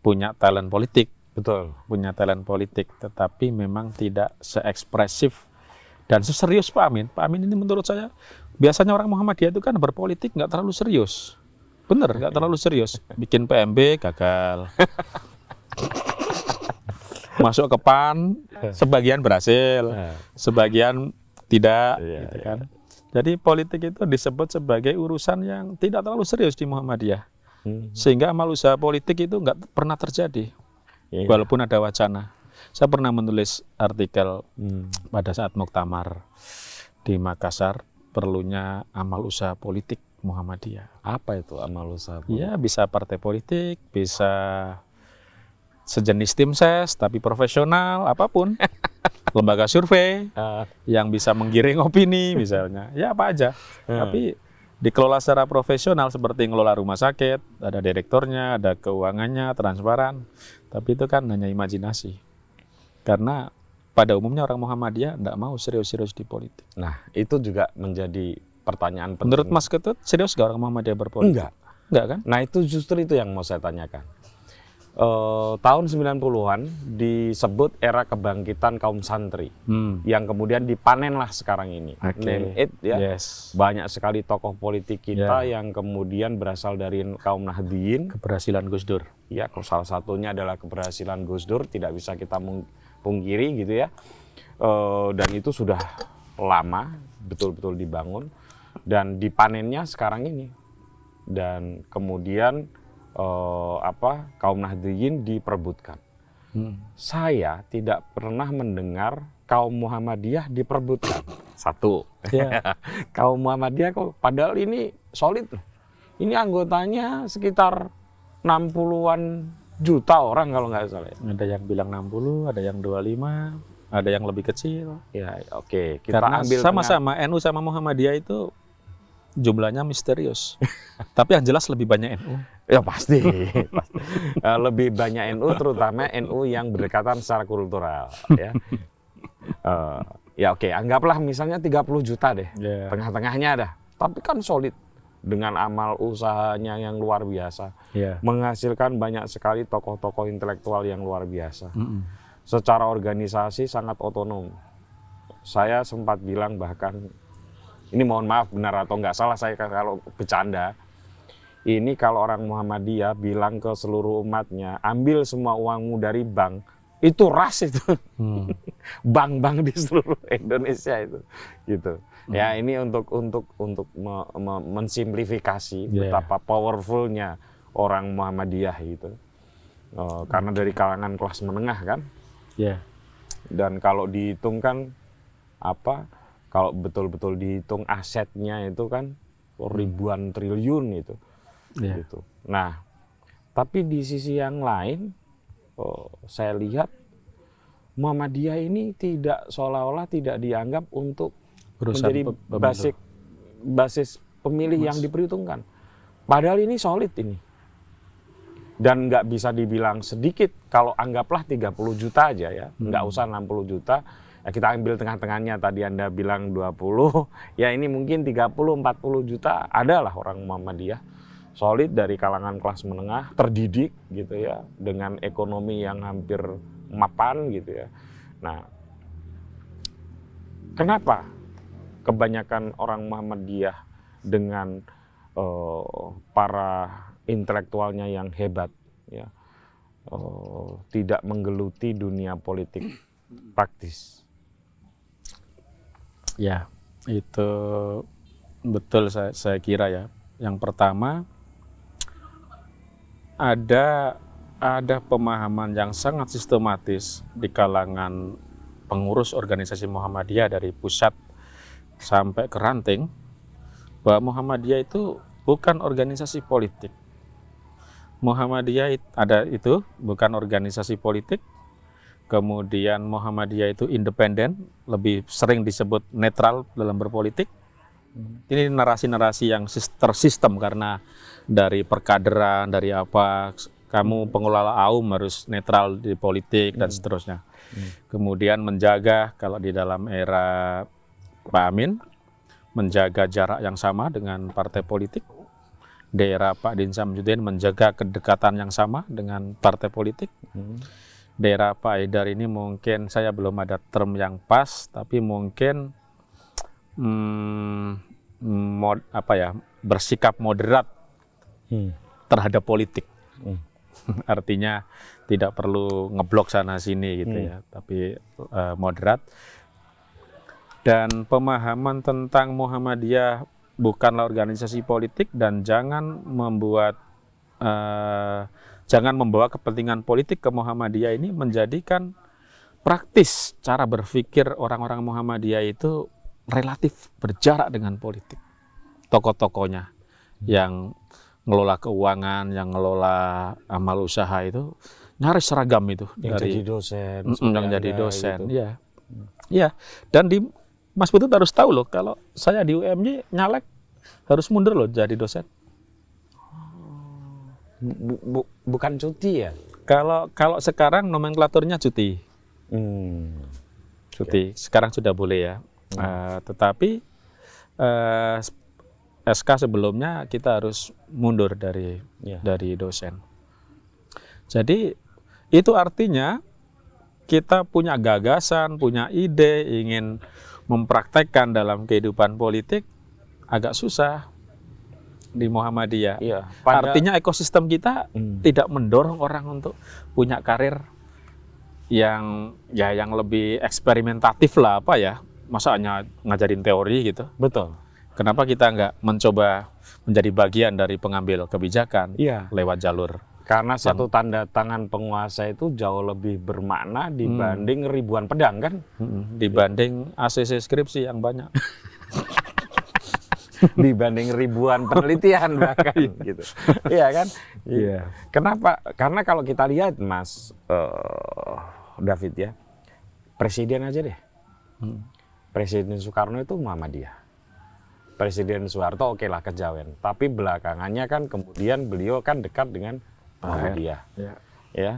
punya talent politik, betul, punya talent politik, tetapi memang tidak seekspresif dan seserius Pak Amin. Pak Amin ini menurut saya biasanya orang Muhammadiyah itu kan berpolitik nggak terlalu serius. Bener, nggak terlalu serius. Bikin PMB gagal. masuk ke PAN, eh. sebagian berhasil, eh. sebagian tidak, iya, gitu iya, kan. Iya. Jadi politik itu disebut sebagai urusan yang tidak terlalu serius di Muhammadiyah. Hmm. Sehingga amal usaha politik itu nggak pernah terjadi, iya. walaupun ada wacana. Saya pernah menulis artikel mm. pada saat Muktamar di Makassar, perlunya amal usaha politik Muhammadiyah. Apa itu amal usaha iya, politik? Ya, bisa partai politik, bisa sejenis tim ses tapi profesional apapun lembaga survei ah. yang bisa menggiring opini misalnya ya apa aja hmm. tapi dikelola secara profesional seperti ngelola rumah sakit ada direkturnya ada keuangannya transparan tapi itu kan hanya imajinasi karena pada umumnya orang Muhammadiyah tidak mau serius-serius di politik nah itu juga menjadi pertanyaan penting menurut Mas Ketut serius gak orang Muhammadiyah berpolitik enggak enggak kan nah itu justru itu yang mau saya tanyakan Uh, tahun 90-an disebut era kebangkitan kaum santri hmm. yang kemudian dipanenlah sekarang ini. Okay. Name it ya. Yes. Banyak sekali tokoh politik kita yeah. yang kemudian berasal dari kaum Nahdliyin. Keberhasilan Gus Dur. Ya, salah satunya adalah keberhasilan Gus Dur tidak bisa kita pungkiri gitu ya. Uh, dan itu sudah lama betul-betul dibangun dan dipanennya sekarang ini. Dan kemudian uh, apa kaum Nahdiyin diperbutkan. Hmm. Saya tidak pernah mendengar kaum Muhammadiyah diperbutkan. Satu. Yeah. kaum Muhammadiyah kok padahal ini solid Ini anggotanya sekitar 60-an juta orang kalau nggak salah. Ada yang bilang 60, ada yang 25, ada yang lebih kecil. Ya, oke. Okay. Kita Karena ambil sama-sama NU sama Muhammadiyah itu jumlahnya misterius. Tapi yang jelas lebih banyak NU. Ya pasti. Eh, lebih banyak NU terutama NU yang berdekatan secara kultural ya. Uh, ya oke, okay. anggaplah misalnya 30 juta deh. Yeah. Tengah-tengahnya ada. Tapi kan solid dengan amal usahanya yang luar biasa. Yeah. Menghasilkan banyak sekali tokoh-tokoh intelektual yang luar biasa. Mm -mm. Secara organisasi sangat otonom. Saya sempat bilang bahkan ini mohon maaf benar atau nggak salah saya kalau bercanda ini kalau orang Muhammadiyah bilang ke seluruh umatnya ambil semua uangmu dari bank itu ras itu hmm. bank-bank di seluruh Indonesia itu gitu hmm. ya ini untuk untuk untuk me, me, mensimplifikasi yeah. betapa powerfulnya orang Muhammadiyah itu uh, karena dari kalangan kelas menengah kan yeah. dan kalau dihitung kan apa kalau betul-betul dihitung asetnya itu kan hmm. ribuan triliun itu yeah. gitu nah tapi di sisi yang lain oh, saya lihat Muhammadiyah ini tidak seolah-olah tidak dianggap untuk Perusahaan menjadi basic basis pemilih Mas. yang diperhitungkan. Padahal ini solid ini. Dan nggak bisa dibilang sedikit kalau anggaplah 30 juta aja ya, nggak hmm. usah 60 juta ya kita ambil tengah-tengahnya tadi Anda bilang 20, ya ini mungkin 30 40 juta adalah orang Muhammadiyah solid dari kalangan kelas menengah, terdidik gitu ya, dengan ekonomi yang hampir mapan gitu ya. Nah, kenapa kebanyakan orang Muhammadiyah dengan uh, para intelektualnya yang hebat ya uh, tidak menggeluti dunia politik praktis Ya, itu betul saya, saya kira ya. Yang pertama ada ada pemahaman yang sangat sistematis di kalangan pengurus organisasi Muhammadiyah dari pusat sampai ke ranting bahwa Muhammadiyah itu bukan organisasi politik. Muhammadiyah ada itu bukan organisasi politik, kemudian Muhammadiyah itu independen, lebih sering disebut netral dalam berpolitik. Hmm. Ini narasi-narasi yang tersistem karena dari perkaderan, dari apa, kamu hmm. pengelola AUM harus netral di politik dan hmm. seterusnya. Kemudian menjaga kalau di dalam era Pak Amin, menjaga jarak yang sama dengan partai politik. Di era Pak Din Samjudin menjaga kedekatan yang sama dengan partai politik daerah Pak Haidar ini mungkin saya belum ada term yang pas, tapi mungkin hmm, mod, apa ya bersikap moderat hmm. terhadap politik. Hmm. Artinya tidak perlu ngeblok sana sini gitu hmm. ya, tapi uh, moderat. Dan pemahaman tentang Muhammadiyah bukanlah organisasi politik dan jangan membuat uh, Jangan membawa kepentingan politik ke Muhammadiyah ini menjadikan praktis cara berpikir orang-orang Muhammadiyah itu relatif berjarak dengan politik. Tokoh-tokohnya yang ngelola keuangan, yang ngelola amal eh, usaha itu nyaris seragam itu yang dari jadi dosen, mm, yang jadi ya, dosen, gitu. ya. Ya, dan di Mas Putut harus tahu loh kalau saya di UMJ nyalek harus mundur loh jadi dosen. Bu, bu, bukan cuti ya? Kalau kalau sekarang nomenklaturnya cuti. Hmm. Cuti. Okay. Sekarang sudah boleh ya. Hmm. Uh, tetapi uh, eh, SK sebelumnya kita harus mundur dari yeah. dari dosen. Jadi itu artinya kita punya gagasan, punya ide, ingin mempraktekkan dalam kehidupan politik agak susah di Muhammadiyah. Iya. Pada... Artinya ekosistem kita hmm. tidak mendorong orang untuk punya karir yang ya yang lebih eksperimentatif lah apa ya masa ngajarin teori gitu betul kenapa kita nggak mencoba menjadi bagian dari pengambil kebijakan iya. lewat jalur karena yang... satu tanda tangan penguasa itu jauh lebih bermakna hmm. dibanding hmm. ribuan pedang kan hmm. dibanding ACC skripsi yang banyak dibanding ribuan penelitian bahkan iya. gitu. Iya kan? Iya. Yeah. Kenapa? Karena kalau kita lihat Mas uh, David ya, presiden aja deh. Hmm. Presiden Soekarno itu Muhammadiyah. Presiden Soeharto oke okay lah kejawen, tapi belakangannya kan kemudian beliau kan dekat dengan Muhammadiyah. Iya. Ya. ya.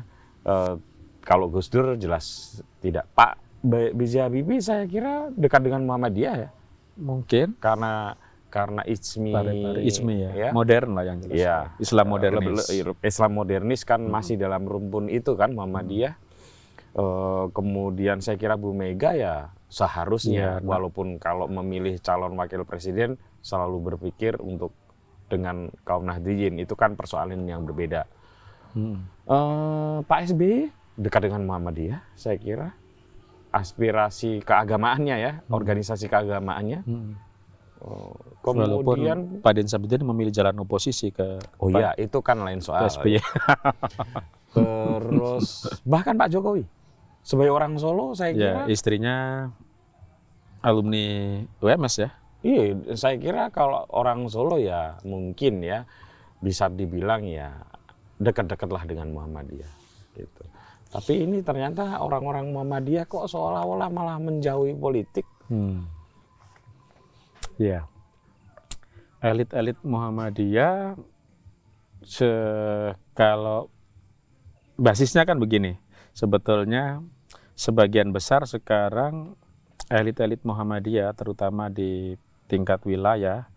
Uh, kalau Gus Dur jelas tidak. Pak B. B. Habibie saya kira dekat dengan Muhammadiyah ya. Mungkin. Karena karena ismi ismi ya. ya modern lah yang jelas ya. Islam modernis Islam modernis kan hmm. masih dalam rumpun itu kan Muhammadiyah hmm. Uh, kemudian saya kira Bu Mega ya seharusnya ya, nah. walaupun kalau memilih calon wakil presiden selalu berpikir untuk dengan kaum Nahdliyin itu kan persoalan yang berbeda hmm. uh, Pak Sb dekat dengan Muhammadiyah saya kira aspirasi keagamaannya ya hmm. organisasi keagamaannya hmm Oh. Kemudian, Pak Din Samudin memilih jalan oposisi ke Oh iya, itu kan lain soal. SBY. Terus bahkan Pak Jokowi sebagai orang Solo saya ya, kira ya, istrinya alumni UMS ya. Iya, saya kira kalau orang Solo ya mungkin ya bisa dibilang ya dekat dekatlah dengan Muhammadiyah gitu. Tapi ini ternyata orang-orang Muhammadiyah kok seolah-olah malah menjauhi politik. Hmm ya elit-elit Muhammadiyah se kalau basisnya kan begini sebetulnya sebagian besar sekarang elit-elit Muhammadiyah terutama di tingkat wilayah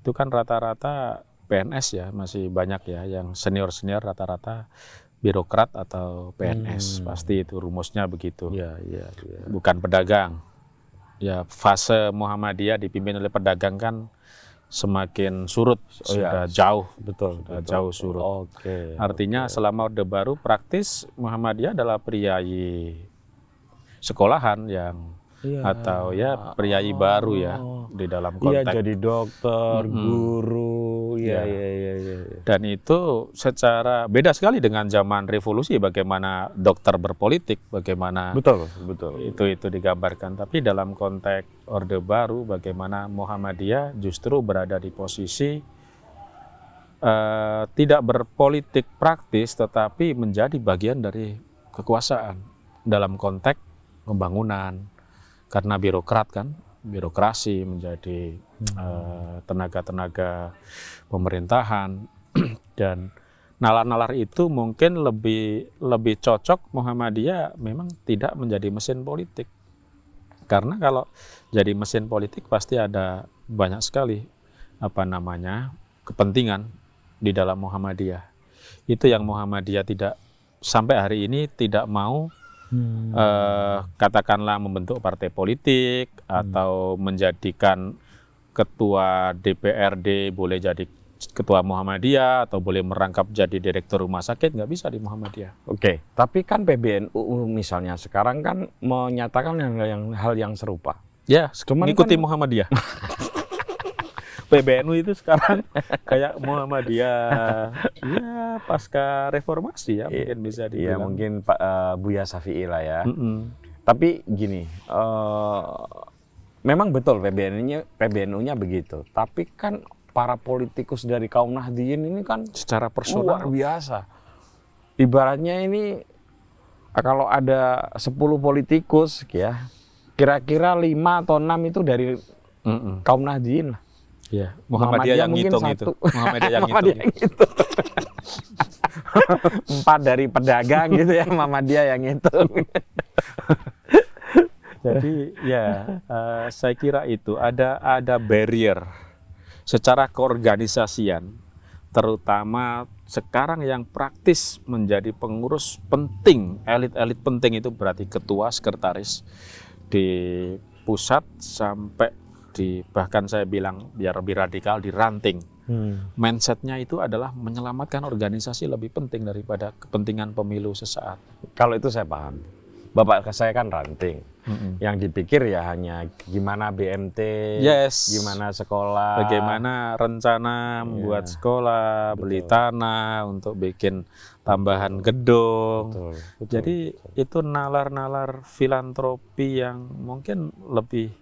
itu kan rata-rata PNS ya masih banyak ya yang senior-senior rata-rata birokrat atau PNS hmm. pasti itu rumusnya begitu ya, ya, ya. bukan pedagang ya fase Muhammadiyah dipimpin oleh pedagang kan semakin surut oh, sudah ya. jauh betul sudah betul. jauh surut. Oke. Okay, Artinya okay. selama Orde Baru praktis Muhammadiyah adalah priayi sekolahan yang yeah. atau ya priayi oh. baru ya oh. di dalam iya, konteks. Iya jadi dokter, -hmm. guru, iya iya iya. Ya, ya. Dan itu secara beda sekali dengan zaman revolusi bagaimana dokter berpolitik, bagaimana betul betul itu itu digambarkan. Tapi dalam konteks Orde Baru, bagaimana Muhammadiyah justru berada di posisi uh, tidak berpolitik praktis, tetapi menjadi bagian dari kekuasaan dalam konteks pembangunan, karena birokrat kan birokrasi menjadi hmm. Eh, tenaga-tenaga hmm. uh, pemerintahan dan nalar-nalar itu mungkin lebih lebih cocok Muhammadiyah memang tidak menjadi mesin politik karena kalau jadi mesin politik pasti ada banyak sekali apa namanya kepentingan di dalam Muhammadiyah itu yang Muhammadiyah tidak sampai hari ini tidak mau hmm. eh, katakanlah membentuk partai politik hmm. atau menjadikan ketua DPRD boleh jadi ketua Muhammadiyah atau boleh merangkap jadi direktur rumah sakit nggak bisa di Muhammadiyah. Oke, okay. tapi kan PBNU misalnya sekarang kan menyatakan yang, yang hal yang serupa. Ya, yeah, kan, Muhammadiyah. PBNU itu sekarang kayak Muhammadiyah ya pasca reformasi ya iya, mungkin bisa iya, dibilang. Ya mungkin Pak uh, Buya Safi'i lah ya. Mm -mm. Tapi gini, uh, memang betul PBNU-nya PBNU-nya begitu. Tapi kan para politikus dari kaum Nahdiyin ini kan secara personal luar biasa. Ibaratnya ini kalau ada 10 politikus ya, kira-kira 5 atau 6 itu dari mm -mm. kaum Nahdiyin lah. Iya, Muhammadiyah, yang ngitung itu. Muhammadiyah yang ngitung. Yang ngitung. Empat dari pedagang gitu ya, Muhammadiyah yang ngitung. Jadi ya, uh, saya kira itu ada ada barrier secara keorganisasian, terutama sekarang yang praktis menjadi pengurus penting, elit-elit penting itu berarti ketua, sekretaris di pusat sampai di bahkan saya bilang biar lebih radikal di ranting Hmm. Mindsetnya itu adalah menyelamatkan organisasi lebih penting daripada kepentingan pemilu sesaat. Kalau itu saya paham. Bapak saya kan ranting. Mm-hmm. Yang dipikir ya hanya gimana BMT, yes. gimana sekolah, bagaimana rencana membuat iya. yeah. sekolah, Betul. beli tanah untuk bikin tambahan Betul. gedung. Betul. Betul. Jadi Betul. itu nalar-nalar filantropi yang mungkin lebih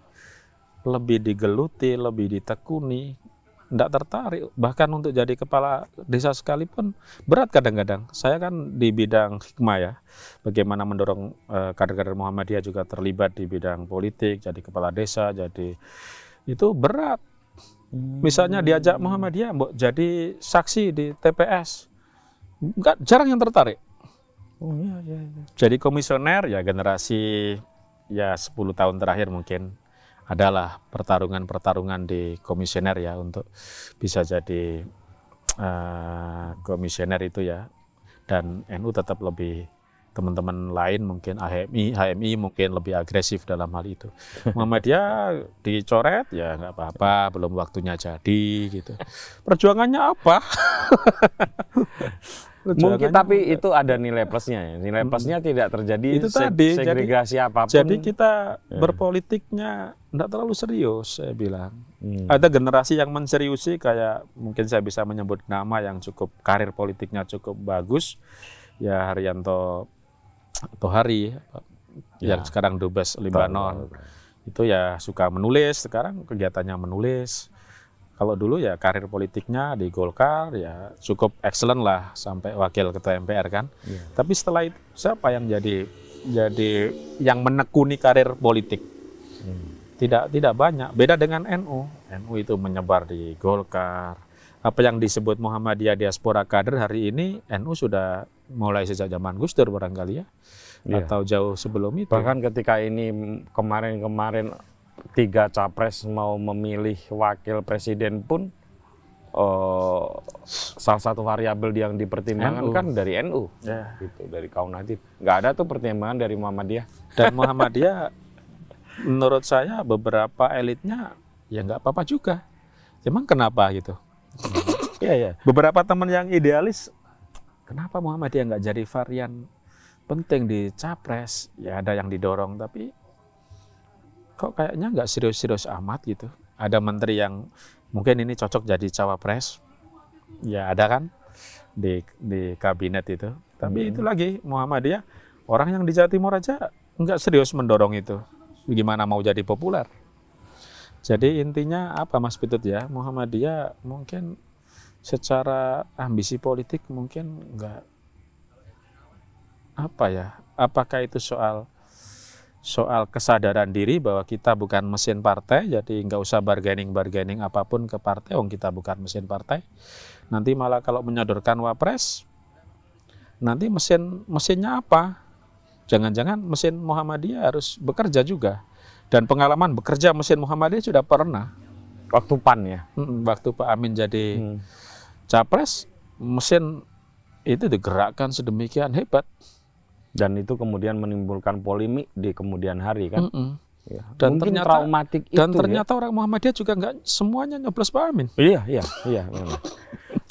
lebih digeluti, lebih ditekuni, tidak tertarik. Bahkan untuk jadi kepala desa sekalipun berat kadang-kadang. Saya kan di bidang hikmah ya, bagaimana mendorong eh, kader-kader Muhammadiyah juga terlibat di bidang politik, jadi kepala desa, jadi itu berat. Misalnya diajak hmm. Muhammadiyah, mbok jadi saksi di TPS, nggak jarang yang tertarik. Oh iya, iya. iya. Jadi komisioner ya generasi ya 10 tahun terakhir mungkin adalah pertarungan-pertarungan di komisioner ya untuk bisa jadi uh, komisioner itu ya dan NU tetap lebih teman-teman lain mungkin HMI HMI mungkin lebih agresif dalam hal itu Muhammadiyah dicoret ya nggak apa-apa belum waktunya jadi gitu perjuangannya apa Mungkin tapi itu ada nilai plusnya ya. Nilai plusnya tidak terjadi itu tadi, segregasi jadi, apapun. Jadi kita ya. berpolitiknya tidak terlalu serius saya bilang. Hmm. Ada generasi yang menseriusi kayak mungkin saya bisa menyebut nama yang cukup karir politiknya cukup bagus ya Haryanto Tohari ya. yang sekarang dubes Libanon. Itu ya suka menulis, sekarang kegiatannya menulis. Kalau dulu ya karir politiknya di Golkar ya cukup excellent lah sampai wakil ketua MPR kan. Ya. Tapi setelah itu siapa yang jadi jadi yang menekuni karir politik? tidak tidak banyak. Beda dengan NU. NU itu menyebar di Golkar. Apa yang disebut Muhammadiyah diaspora kader hari ini NU sudah mulai sejak zaman Gus Dur barangkali ya. ya. Atau jauh sebelum itu. Bahkan ketika ini kemarin-kemarin tiga capres mau memilih wakil presiden pun uh, salah satu variabel yang dipertimbangkan NU. kan dari NU, yeah. gitu dari kaum nanti Nggak ada tuh pertimbangan dari Muhammadiyah. Dan Muhammadiyah menurut saya beberapa elitnya ya nggak apa-apa juga. Cuman kenapa gitu? Iya ya. Beberapa teman yang idealis, kenapa Muhammad yang nggak jadi varian penting di capres? Ya ada yang didorong, tapi kok kayaknya nggak serius-serius amat gitu. Ada menteri yang mungkin ini cocok jadi cawapres, ya ada kan di di kabinet itu. Tapi hmm. itu lagi Muhammadiyah orang yang di Jawa Timur aja nggak serius mendorong itu gimana mau jadi populer. Jadi intinya apa Mas Pitut ya, Muhammadiyah mungkin secara ambisi politik mungkin enggak apa ya, apakah itu soal soal kesadaran diri bahwa kita bukan mesin partai, jadi nggak usah bargaining-bargaining apapun ke partai, wong kita bukan mesin partai. Nanti malah kalau menyodorkan wapres, nanti mesin mesinnya apa? Jangan-jangan mesin Muhammadiyah harus bekerja juga. Dan pengalaman bekerja mesin Muhammadiyah sudah pernah. Waktu PAN ya? waktu Pak Amin jadi hmm. capres, mesin itu digerakkan sedemikian hebat. Dan itu kemudian menimbulkan polemik di kemudian hari kan? Mm -mm. Ya. Dan Mungkin ternyata, traumatik dan itu. Ya. ternyata ya? orang Muhammadiyah juga nggak semuanya nyoblos Pak Amin. Iya, iya, iya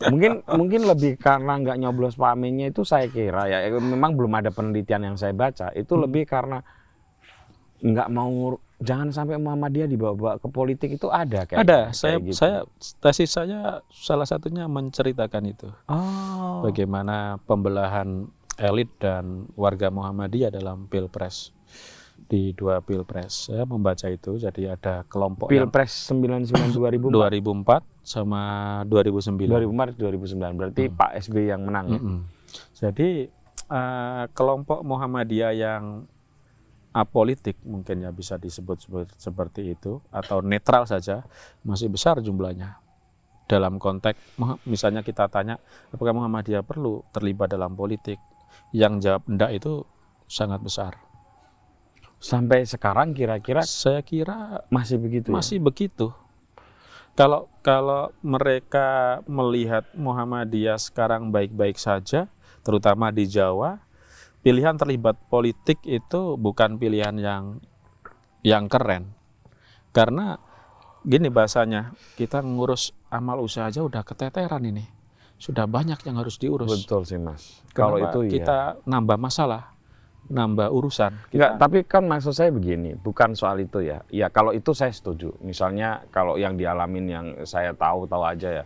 mungkin mungkin lebih karena nggak nyoblos Pak itu saya kira ya eh, memang belum ada penelitian yang saya baca itu hmm. lebih karena nggak mau jangan sampai Muhammadiyah dibawa-bawa ke politik itu ada kayak ada kayak saya gitu. saya tesis saya salah satunya menceritakan itu oh. bagaimana pembelahan elit dan warga Muhammadiyah dalam pilpres di dua pilpres saya membaca itu jadi ada kelompok pilpres yang, 99 2004 2004 sama 2009 2004 2009 berarti hmm. Pak SB yang menang hmm. ya hmm. jadi uh, kelompok Muhammadiyah yang apolitik mungkin ya bisa disebut seperti itu atau netral saja masih besar jumlahnya dalam konteks misalnya kita tanya apakah Muhammadiyah perlu terlibat dalam politik yang jawab tidak itu sangat besar Sampai sekarang kira-kira saya kira masih begitu. Ya? Masih ya? begitu. Kalau kalau mereka melihat Muhammadiyah sekarang baik-baik saja, terutama di Jawa, pilihan terlibat politik itu bukan pilihan yang yang keren. Karena gini bahasanya, kita ngurus amal usaha aja udah keteteran ini sudah banyak yang harus diurus. Betul sih mas. Kalau itu iya. kita iya. nambah masalah nambah urusan. Kita... Enggak, tapi kan maksud saya begini, bukan soal itu ya. Ya kalau itu saya setuju. Misalnya kalau yang dialamin yang saya tahu-tahu aja ya.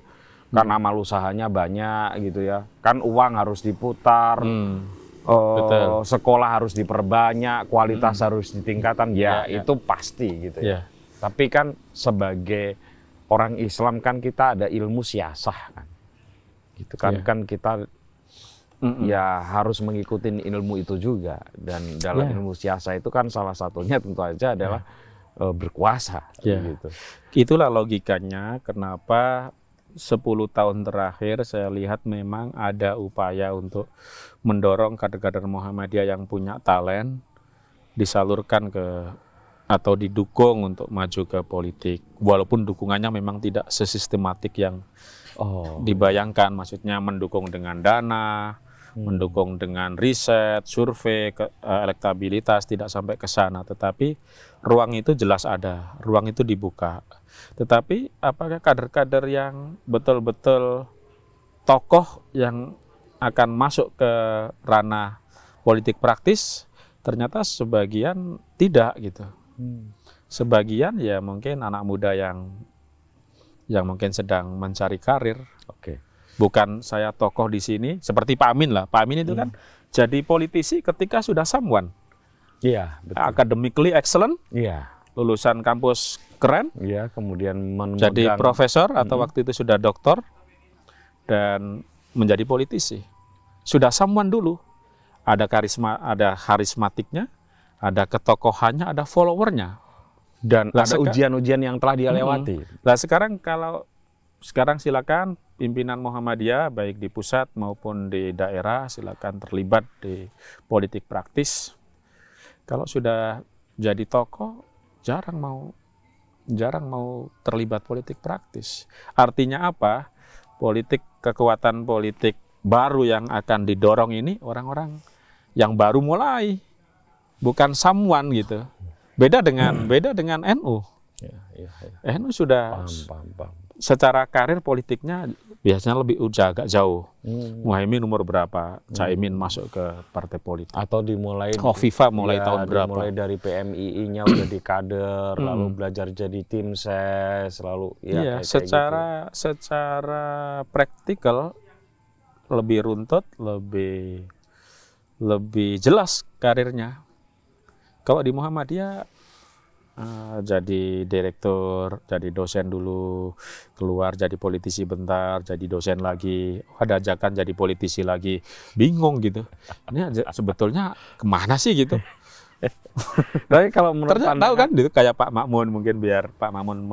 Kan hmm. amal usahanya banyak gitu ya. Kan uang harus diputar. Hmm. Oh, Betul. sekolah harus diperbanyak, kualitas hmm. harus ditingkatkan. Ya, ya, ya, itu pasti gitu ya. ya. Tapi kan sebagai orang Islam kan kita ada ilmu siasah kan. Gitu kan ya. kan kita Mm-mm. ya harus mengikuti ilmu itu juga dan dalam yeah. ilmu siasa itu kan salah satunya tentu aja adalah yeah. Ya. uh, berkuasa yeah. gitu. Itulah logikanya kenapa 10 tahun terakhir saya lihat memang ada upaya untuk mendorong kader-kader Muhammadiyah yang punya talent disalurkan ke atau didukung untuk maju ke politik walaupun dukungannya memang tidak sesistematik yang oh. dibayangkan maksudnya mendukung dengan dana Hmm. mendukung dengan riset, survei, ke, uh, elektabilitas tidak sampai ke sana, tetapi ruang itu jelas ada, ruang itu dibuka. Tetapi apakah kader-kader yang betul-betul tokoh yang akan masuk ke ranah politik praktis ternyata sebagian tidak gitu. Hmm. Sebagian ya mungkin anak muda yang yang mungkin sedang mencari karir. Oke. Okay bukan saya tokoh di sini seperti Pak Amin lah. Pak Amin itu kan hmm. jadi politisi ketika sudah someone. Iya, betul. Academically excellent. Iya. Lulusan kampus keren. Iya, kemudian menemukan. jadi profesor atau hmm. waktu itu sudah doktor dan menjadi politisi. Sudah someone dulu. Ada karisma, ada karismatiknya, ada ketokohannya, ada followernya. Dan lah ada ujian-ujian yang telah dia lewati. Hmm. Lah sekarang kalau sekarang silakan pimpinan Muhammadiyah baik di pusat maupun di daerah silakan terlibat di politik praktis. Kalau sudah jadi tokoh jarang mau jarang mau terlibat politik praktis. Artinya apa? Politik kekuatan politik baru yang akan didorong ini orang-orang yang baru mulai bukan someone gitu. Beda dengan beda dengan NU. Ya, ya, ya. NU sudah paham, paham, paham secara karir politiknya biasanya lebih udah agak jauh. Hmm. Muhaimin umur berapa? Hmm. Caimin masuk ke partai politik. Atau dimulai Oh, fifa mulai ya, tahun berapa? Mulai dari PMII-nya udah di kader, hmm. lalu belajar jadi tim ses, lalu ya, ya secara gitu. secara praktikal lebih runtut, lebih lebih jelas karirnya. Kalau di Muhammadiyah Eh, jadi direktur, jadi dosen dulu, keluar jadi politisi bentar, jadi dosen lagi, ada ajakan jadi politisi lagi, bingung gitu. Ini sebetulnya kemana sih gitu? Tapi kalau menurut Ternyata, tahu kan itu kayak Pak Makmun mungkin biar Pak Makmun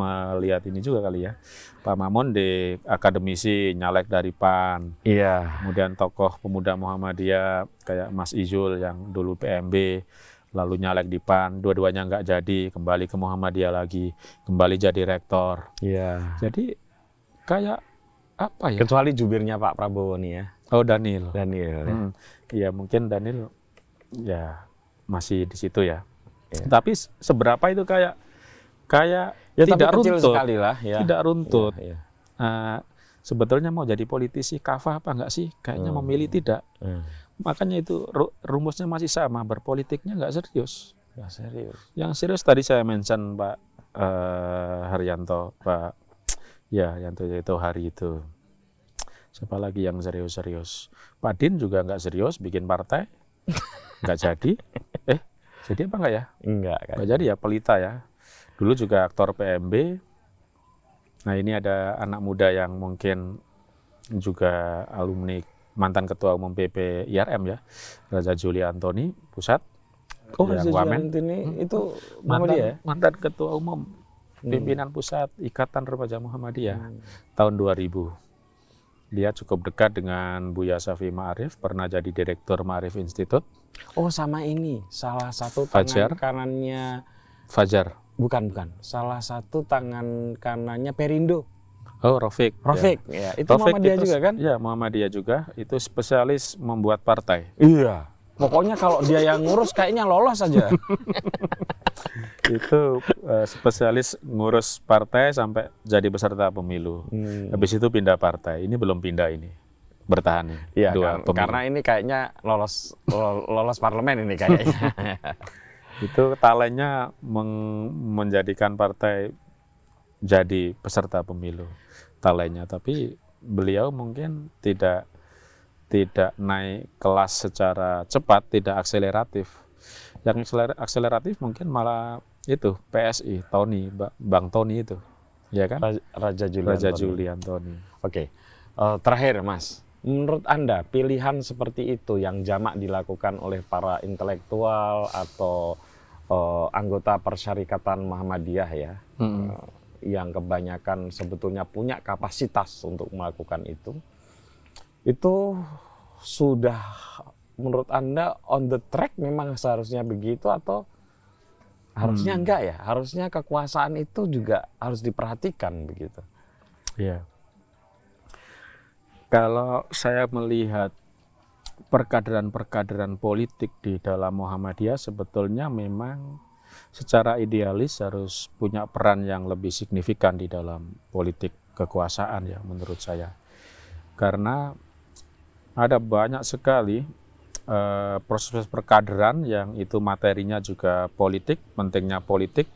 melihat ini juga kali ya. Pak Makmun di akademisi nyalek dari PAN. Iya. Kemudian tokoh pemuda Muhammadiyah kayak Mas Ijul yang dulu PMB lalu nyalek di PAN, dua-duanya nggak jadi, kembali ke Muhammadiyah lagi, kembali jadi rektor. Iya. Jadi kayak apa ya? Kecuali jubirnya Pak Prabowo nih ya. Oh Daniel. Daniel. Ya. Hmm. Ya. mungkin Daniel ya masih di situ ya. ya. Tapi seberapa itu kayak kayak ya, tidak runtut sekali lah ya. Tidak runtut. Ya, ya. Uh, sebetulnya mau jadi politisi kafah apa enggak sih? Kayaknya hmm. memilih tidak. Hmm Makanya itu rumusnya masih sama, berpolitiknya nggak serius. Nggak serius. Yang serius tadi saya mention Pak uh, Haryanto, Pak ya Haryanto itu hari itu. Siapa lagi yang serius-serius? Pak Din juga nggak serius bikin partai, nggak jadi. Eh, jadi apa nggak ya? Enggak. Kan. Nggak jadi ya, pelita ya. Dulu juga aktor PMB. Nah ini ada anak muda yang mungkin juga alumni mantan ketua umum PP IRM ya Raja Juli Antoni pusat oh Raja Juli Antoni hmm. itu oh, mantan ya? mantan ketua umum hmm. pimpinan pusat Ikatan Remaja Muhammadiyah hmm. tahun 2000 dia cukup dekat dengan Buya Safi Ma'arif, pernah jadi direktur Ma'arif Institute. Oh, sama ini. Salah satu tangan kanannya Fajar. Bukan, bukan. Salah satu tangan kanannya Perindo. Oh, Rofik. Rofik, ya. ya. Itu Rofik Muhammadiyah itu, juga kan? Iya, Muhammadiyah juga. Itu spesialis membuat partai. Iya. Pokoknya kalau dia yang ngurus kayaknya lolos saja. itu uh, spesialis ngurus partai sampai jadi peserta pemilu. Hmm. Habis itu pindah partai. Ini belum pindah ini. Bertahan. Iya, dua kan, karena ini kayaknya lolos lolos parlemen ini kayaknya. itu talentnya menjadikan partai jadi peserta pemilu talenya tapi beliau mungkin tidak tidak naik kelas secara cepat tidak akseleratif yang akseleratif mungkin malah itu PSI Tony Bang Tony itu ya kan Raja Julian Raja Julian Tony oke uh, terakhir Mas menurut anda pilihan seperti itu yang jamak dilakukan oleh para intelektual atau uh, anggota persyarikatan Muhammadiyah ya mm -hmm. uh, yang kebanyakan sebetulnya punya kapasitas untuk melakukan itu, itu sudah menurut Anda on the track memang seharusnya begitu atau harusnya hmm. enggak ya? Harusnya kekuasaan itu juga harus diperhatikan begitu. Iya. Kalau saya melihat perkaderan-perkaderan politik di dalam Muhammadiyah sebetulnya memang secara idealis harus punya peran yang lebih signifikan di dalam politik kekuasaan ya menurut saya. Karena ada banyak sekali eh, proses proses perkaderan yang itu materinya juga politik, pentingnya politik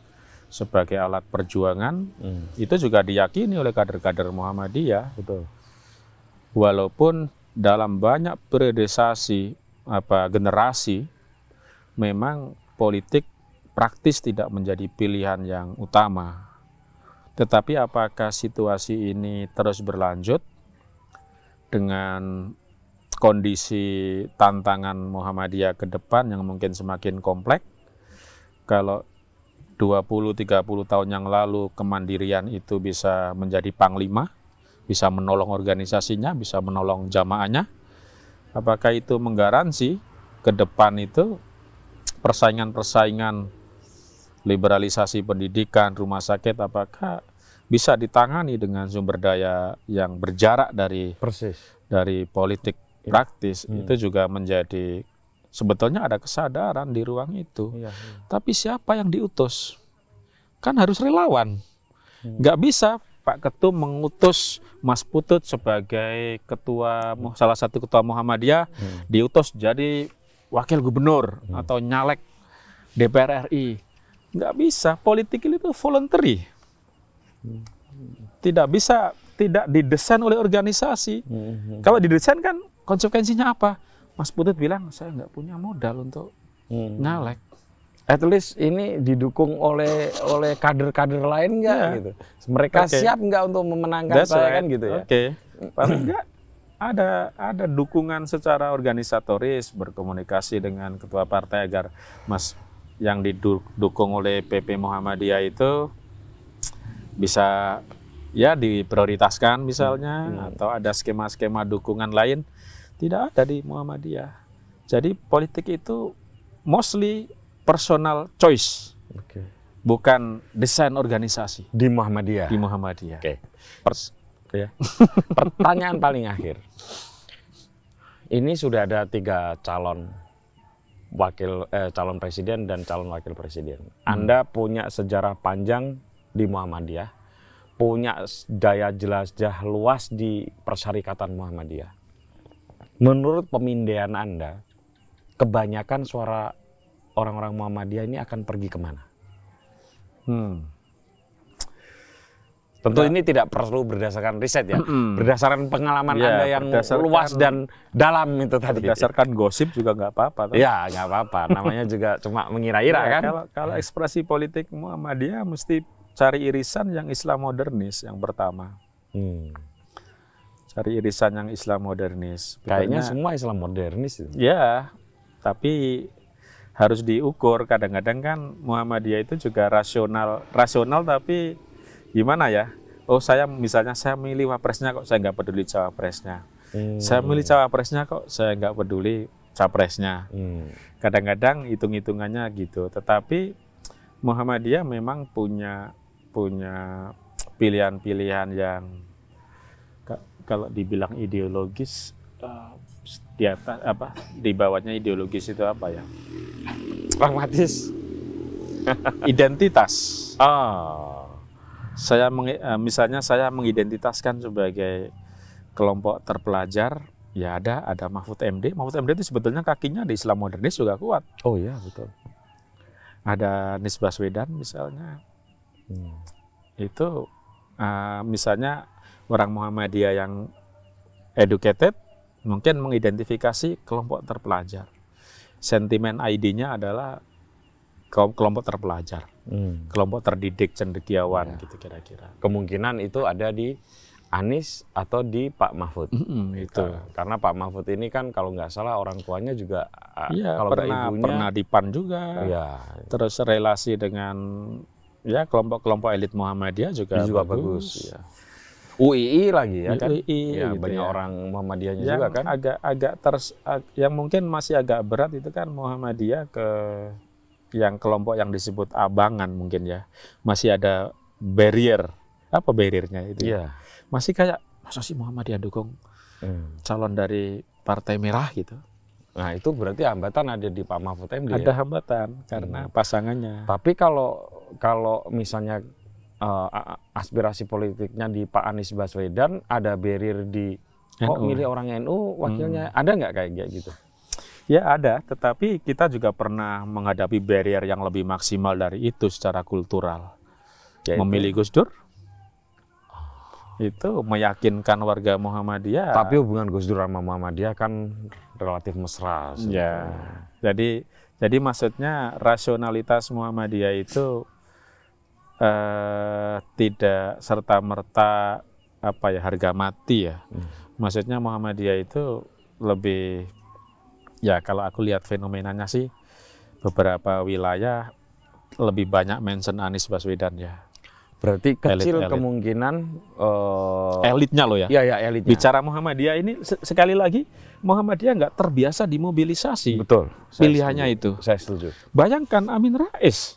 sebagai alat perjuangan hmm. itu juga diyakini oleh kader-kader Muhammadiyah gitu. Walaupun dalam banyak periodisasi apa generasi memang politik praktis tidak menjadi pilihan yang utama. Tetapi apakah situasi ini terus berlanjut dengan kondisi tantangan Muhammadiyah ke depan yang mungkin semakin kompleks? Kalau 20-30 tahun yang lalu kemandirian itu bisa menjadi panglima, bisa menolong organisasinya, bisa menolong jamaahnya, apakah itu menggaransi ke depan itu persaingan-persaingan liberalisasi pendidikan, rumah sakit, apakah bisa ditangani dengan sumber daya yang berjarak dari Persis. dari politik ya. praktis hmm. itu juga menjadi sebetulnya ada kesadaran di ruang itu. Ya, ya. Tapi siapa yang diutus? Kan harus relawan. Hmm. Nggak Gak bisa Pak Ketum mengutus Mas Putut sebagai ketua hmm. salah satu ketua Muhammadiyah hmm. diutus jadi wakil gubernur hmm. atau nyalek DPR RI. Nggak bisa. Politik itu voluntary. Tidak bisa, tidak didesain oleh organisasi. Mhm. Kalau didesain kan konsekuensinya apa? Mas Putut bilang, saya nggak punya modal untuk hmm. ngalek. At least ini didukung oleh oleh kader-kader lain nggak yeah. gitu. Mereka okay. siap nggak untuk memenangkan That's saya kan right. kan gitu ya. Okay. Paling nggak ada ada dukungan secara organisatoris berkomunikasi dengan ketua partai agar Mas yang didukung oleh PP Muhammadiyah itu bisa ya diprioritaskan misalnya hmm. Iya. atau ada skema-skema dukungan lain tidak ada di Muhammadiyah. Jadi politik itu mostly personal choice. Okay. Bukan desain organisasi. Di Muhammadiyah. Di Muhammadiyah. Oke. Okay. ya. Pertanyaan paling akhir. Ini sudah ada tiga calon wakil eh, calon presiden dan calon wakil presiden. Hmm. Anda punya sejarah panjang di Muhammadiyah, punya daya jelajah luas di Persyarikatan Muhammadiyah. Menurut pemindaian Anda, kebanyakan suara orang-orang Muhammadiyah ini akan pergi kemana? Hmm. Tentu ini tidak perlu berdasarkan riset ya, mm-hmm. berdasarkan pengalaman ya, anda yang luas dan dalam itu tadi. Berdasarkan gosip juga nggak apa-apa. Ya nggak apa-apa, namanya juga cuma mengira-ira iya, kan. Kalau, kalau ekspresi politik Muhammadiyah mesti cari irisan yang Islam modernis yang pertama. Hmm. Cari irisan yang Islam modernis. Kayaknya semua Islam modernis. Ya, tapi harus diukur. Kadang-kadang kan Muhammadiyah itu juga rasional, rasional tapi gimana ya? Oh saya misalnya saya milih wapresnya kok saya nggak peduli cawapresnya. Hmm. Saya milih cawapresnya kok saya nggak peduli capresnya. Hmm. Kadang-kadang hitung-hitungannya gitu. Tetapi Muhammadiyah memang punya punya pilihan-pilihan yang kalau dibilang ideologis eh, di atas apa di bawahnya ideologis itu apa ya pragmatis identitas ah oh saya eh, misalnya saya mengidentitaskan sebagai kelompok terpelajar ya ada ada Mahfud MD Mahfud MD itu sebetulnya kakinya di Islam modernis juga kuat oh iya betul ada Nis Baswedan misalnya hmm. itu uh, misalnya orang Muhammadiyah yang educated mungkin mengidentifikasi kelompok terpelajar sentimen ID-nya adalah kelompok terpelajar, hmm. kelompok terdidik cendekiawan ya. gitu kira-kira. Kemungkinan itu ada di Anies atau di Pak Mahfud. Mm -hmm, itu. Karena Pak Mahfud ini kan kalau nggak salah orang tuanya juga ya, kalau pernah ibunya, pernah di PAN juga. Ya. Terus relasi dengan ya kelompok-kelompok elit Muhammadiyah juga, juga bagus. bagus ya. UII lagi ya kan? UII, ya, gitu banyak ya. orang Muhammadiyah juga kan. Agak agak terus yang mungkin masih agak berat itu kan Muhammadiyah ke yang kelompok yang disebut abangan mungkin ya masih ada barrier apa barriernya itu ya. Iya. masih kayak masa sih Muhammadiyah dukung hmm. calon dari partai merah gitu nah itu berarti hambatan ada di Pak Mahfud MD ya? ada ya? hambatan karena hmm. pasangannya tapi kalau kalau misalnya uh, aspirasi politiknya di Pak Anies Baswedan ada barrier di kok oh, milih orang NU wakilnya hmm. ada nggak kayak gitu Ya ada, tetapi kita juga pernah menghadapi barrier yang lebih maksimal dari itu secara kultural. Yaitu. Memilih Gus Dur itu meyakinkan warga Muhammadiyah. Tapi hubungan Gus Dur sama Muhammadiyah kan relatif mesra. Ya. Jadi jadi maksudnya rasionalitas Muhammadiyah itu eh, tidak serta merta apa ya harga mati ya. Hmm. Maksudnya Muhammadiyah itu lebih ya kalau aku lihat fenomenanya sih beberapa wilayah lebih banyak mention Anies Baswedan ya. Berarti kecil elit, elit. kemungkinan uh, elitnya loh ya. Iya ya elitnya. Bicara Muhammadiyah ini sekali lagi Muhammadiyah nggak terbiasa dimobilisasi. Betul. Saya pilihannya setuju. itu. Saya setuju. Bayangkan Amin Rais,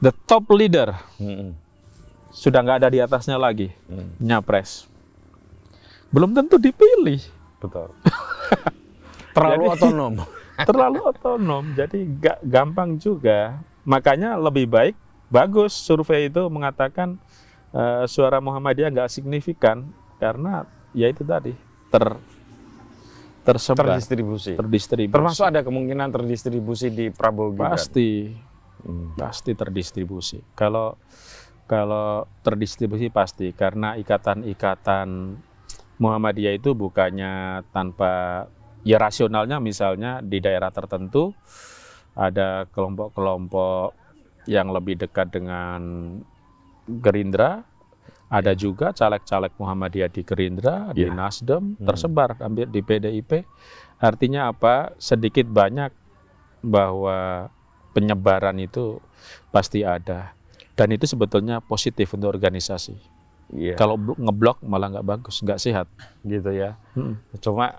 the top leader, hmm. sudah nggak ada di atasnya lagi, hmm. nyapres. Belum tentu dipilih. Betul. terlalu jadi, otonom. terlalu otonom, jadi gak gampang juga. Makanya lebih baik bagus survei itu mengatakan uh, suara Muhammadiyah gak signifikan karena ya itu tadi ter tersebar terdistribusi terdistribusi termasuk ada kemungkinan terdistribusi di Prabowo pasti hmm. pasti terdistribusi kalau kalau terdistribusi pasti karena ikatan-ikatan Muhammadiyah itu bukannya tanpa ya rasionalnya misalnya di daerah tertentu ada kelompok-kelompok yang lebih dekat dengan Gerindra, ada ya. juga caleg-caleg Muhammadiyah di Gerindra, ya. di ya. Nasdem, hmm. tersebar hampir di PDIP. Artinya apa? Sedikit banyak bahwa penyebaran itu pasti ada. Dan itu sebetulnya positif untuk organisasi. Yeah. Kalau ngeblok malah nggak bagus, nggak sehat. Gitu ya. Hmm. Cuma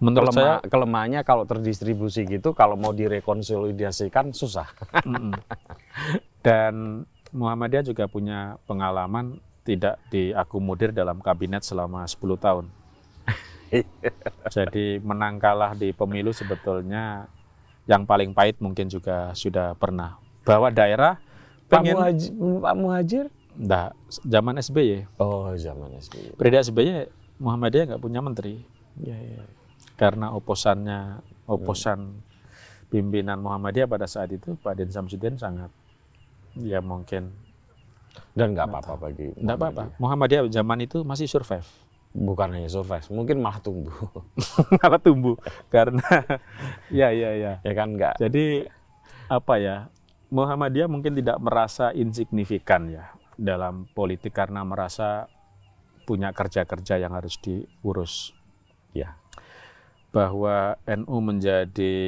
menurut Kelema, saya kelemahannya kalau terdistribusi gitu kalau mau direkonsolidasikan susah dan Muhammadiyah juga punya pengalaman tidak diakomodir dalam kabinet selama 10 tahun jadi menang kalah di pemilu sebetulnya yang paling pahit mungkin juga sudah pernah bahwa daerah pengen Pak Muhajir, Pak Muhajir? Enggak, zaman SBY. Oh, zaman SBY. Periode SBY Muhammadiyah nggak punya menteri. Ya, ya karena oposannya hmm. oposan pimpinan Muhammadiyah pada saat itu Pak Din Samsudin sangat ya mungkin dan nggak apa-apa bagi nggak apa-apa Muhammadiyah zaman itu masih survive bukan hanya survive mungkin malah tumbuh malah tumbuh karena ya ya ya ya kan nggak jadi apa ya Muhammadiyah mungkin tidak merasa insignifikan ya dalam politik karena merasa punya kerja-kerja yang harus diurus ya bahwa NU menjadi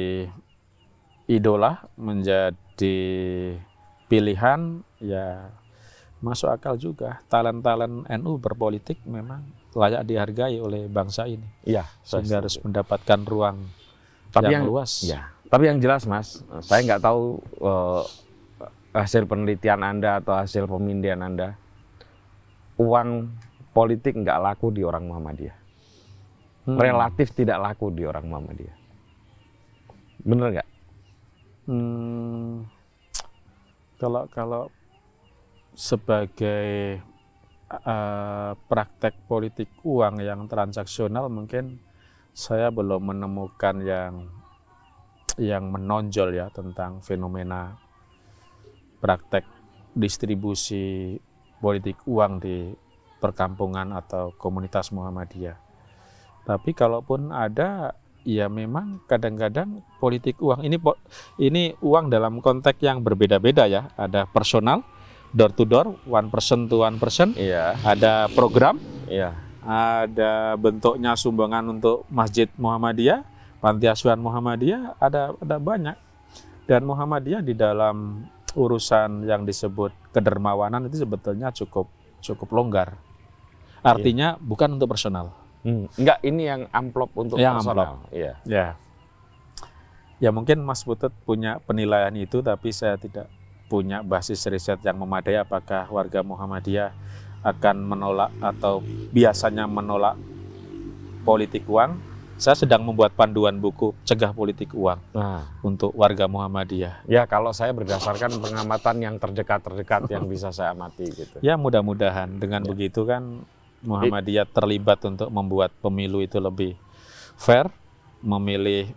idola, menjadi pilihan, ya masuk akal juga. Talent-talent NU berpolitik memang layak dihargai oleh bangsa ini. ya sehingga harus mendapatkan ruang tapi yang, yang luas. Ya, tapi yang jelas Mas, saya nggak tahu uh, hasil penelitian Anda atau hasil pemindian Anda. Uang politik nggak laku di orang Muhammadiyah hmm. relatif tidak laku di orang dia, Bener nggak? Hmm, kalau kalau sebagai uh, praktek politik uang yang transaksional mungkin saya belum menemukan yang yang menonjol ya tentang fenomena praktek distribusi politik uang di perkampungan atau komunitas Muhammadiyah. Tapi kalaupun ada ya memang kadang-kadang politik uang ini ini uang dalam konteks yang berbeda-beda ya. Ada personal door to door one person to one person. Iya. Ada program. Iya. Ada bentuknya sumbangan untuk Masjid Muhammadiyah, Panti Asuhan Muhammadiyah, ada ada banyak. Dan Muhammadiyah di dalam urusan yang disebut kedermawanan itu sebetulnya cukup cukup longgar. Artinya iya. bukan untuk personal Hmm. Enggak, ini yang amplop untuk yang personal. Amplop. Iya. Ya. ya mungkin Mas Butet punya penilaian itu, tapi saya tidak punya basis riset yang memadai apakah warga Muhammadiyah akan menolak atau biasanya menolak politik uang. Saya sedang membuat panduan buku cegah politik uang nah. untuk warga Muhammadiyah. Ya kalau saya berdasarkan pengamatan yang terdekat-terdekat yang bisa saya amati gitu. Ya mudah-mudahan dengan ya. begitu kan Muhammadiyah terlibat untuk membuat pemilu itu lebih fair, memilih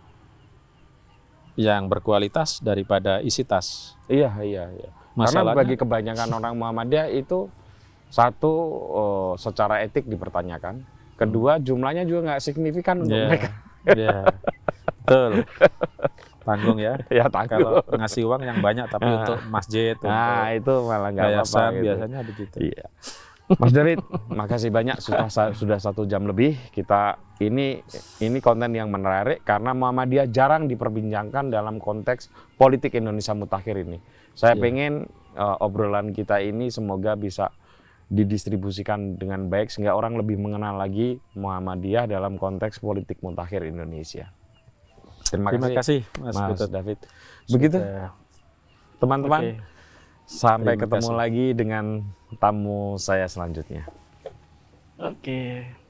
yang berkualitas daripada isi tas. Iya, iya, iya. Masalahnya, Karena bagi kebanyakan orang Muhammadiyah itu satu oh, secara etik dipertanyakan, kedua hmm. jumlahnya juga nggak signifikan untuk yeah, mereka. Yeah. Betul. Tanggung ya. Ya tanggung. Kalau ngasih uang yang banyak tapi nah. untuk masjid, nah, untuk itu malah nggak apa-apa. Gitu. Biasanya begitu. Iya. Mas Derit, makasih banyak sudah sudah satu jam lebih kita ini ini konten yang menarik karena Muhammadiyah jarang diperbincangkan dalam konteks politik Indonesia mutakhir ini. Saya yeah. pengen uh, obrolan kita ini semoga bisa didistribusikan dengan baik sehingga orang lebih mengenal lagi Muhammadiyah dalam konteks politik mutakhir Indonesia. Terima, Terima kasih, kasih Mas, Mas David. Begitu, teman-teman. Sampai Terima ketemu kasih. lagi dengan tamu saya selanjutnya. Oke. Okay.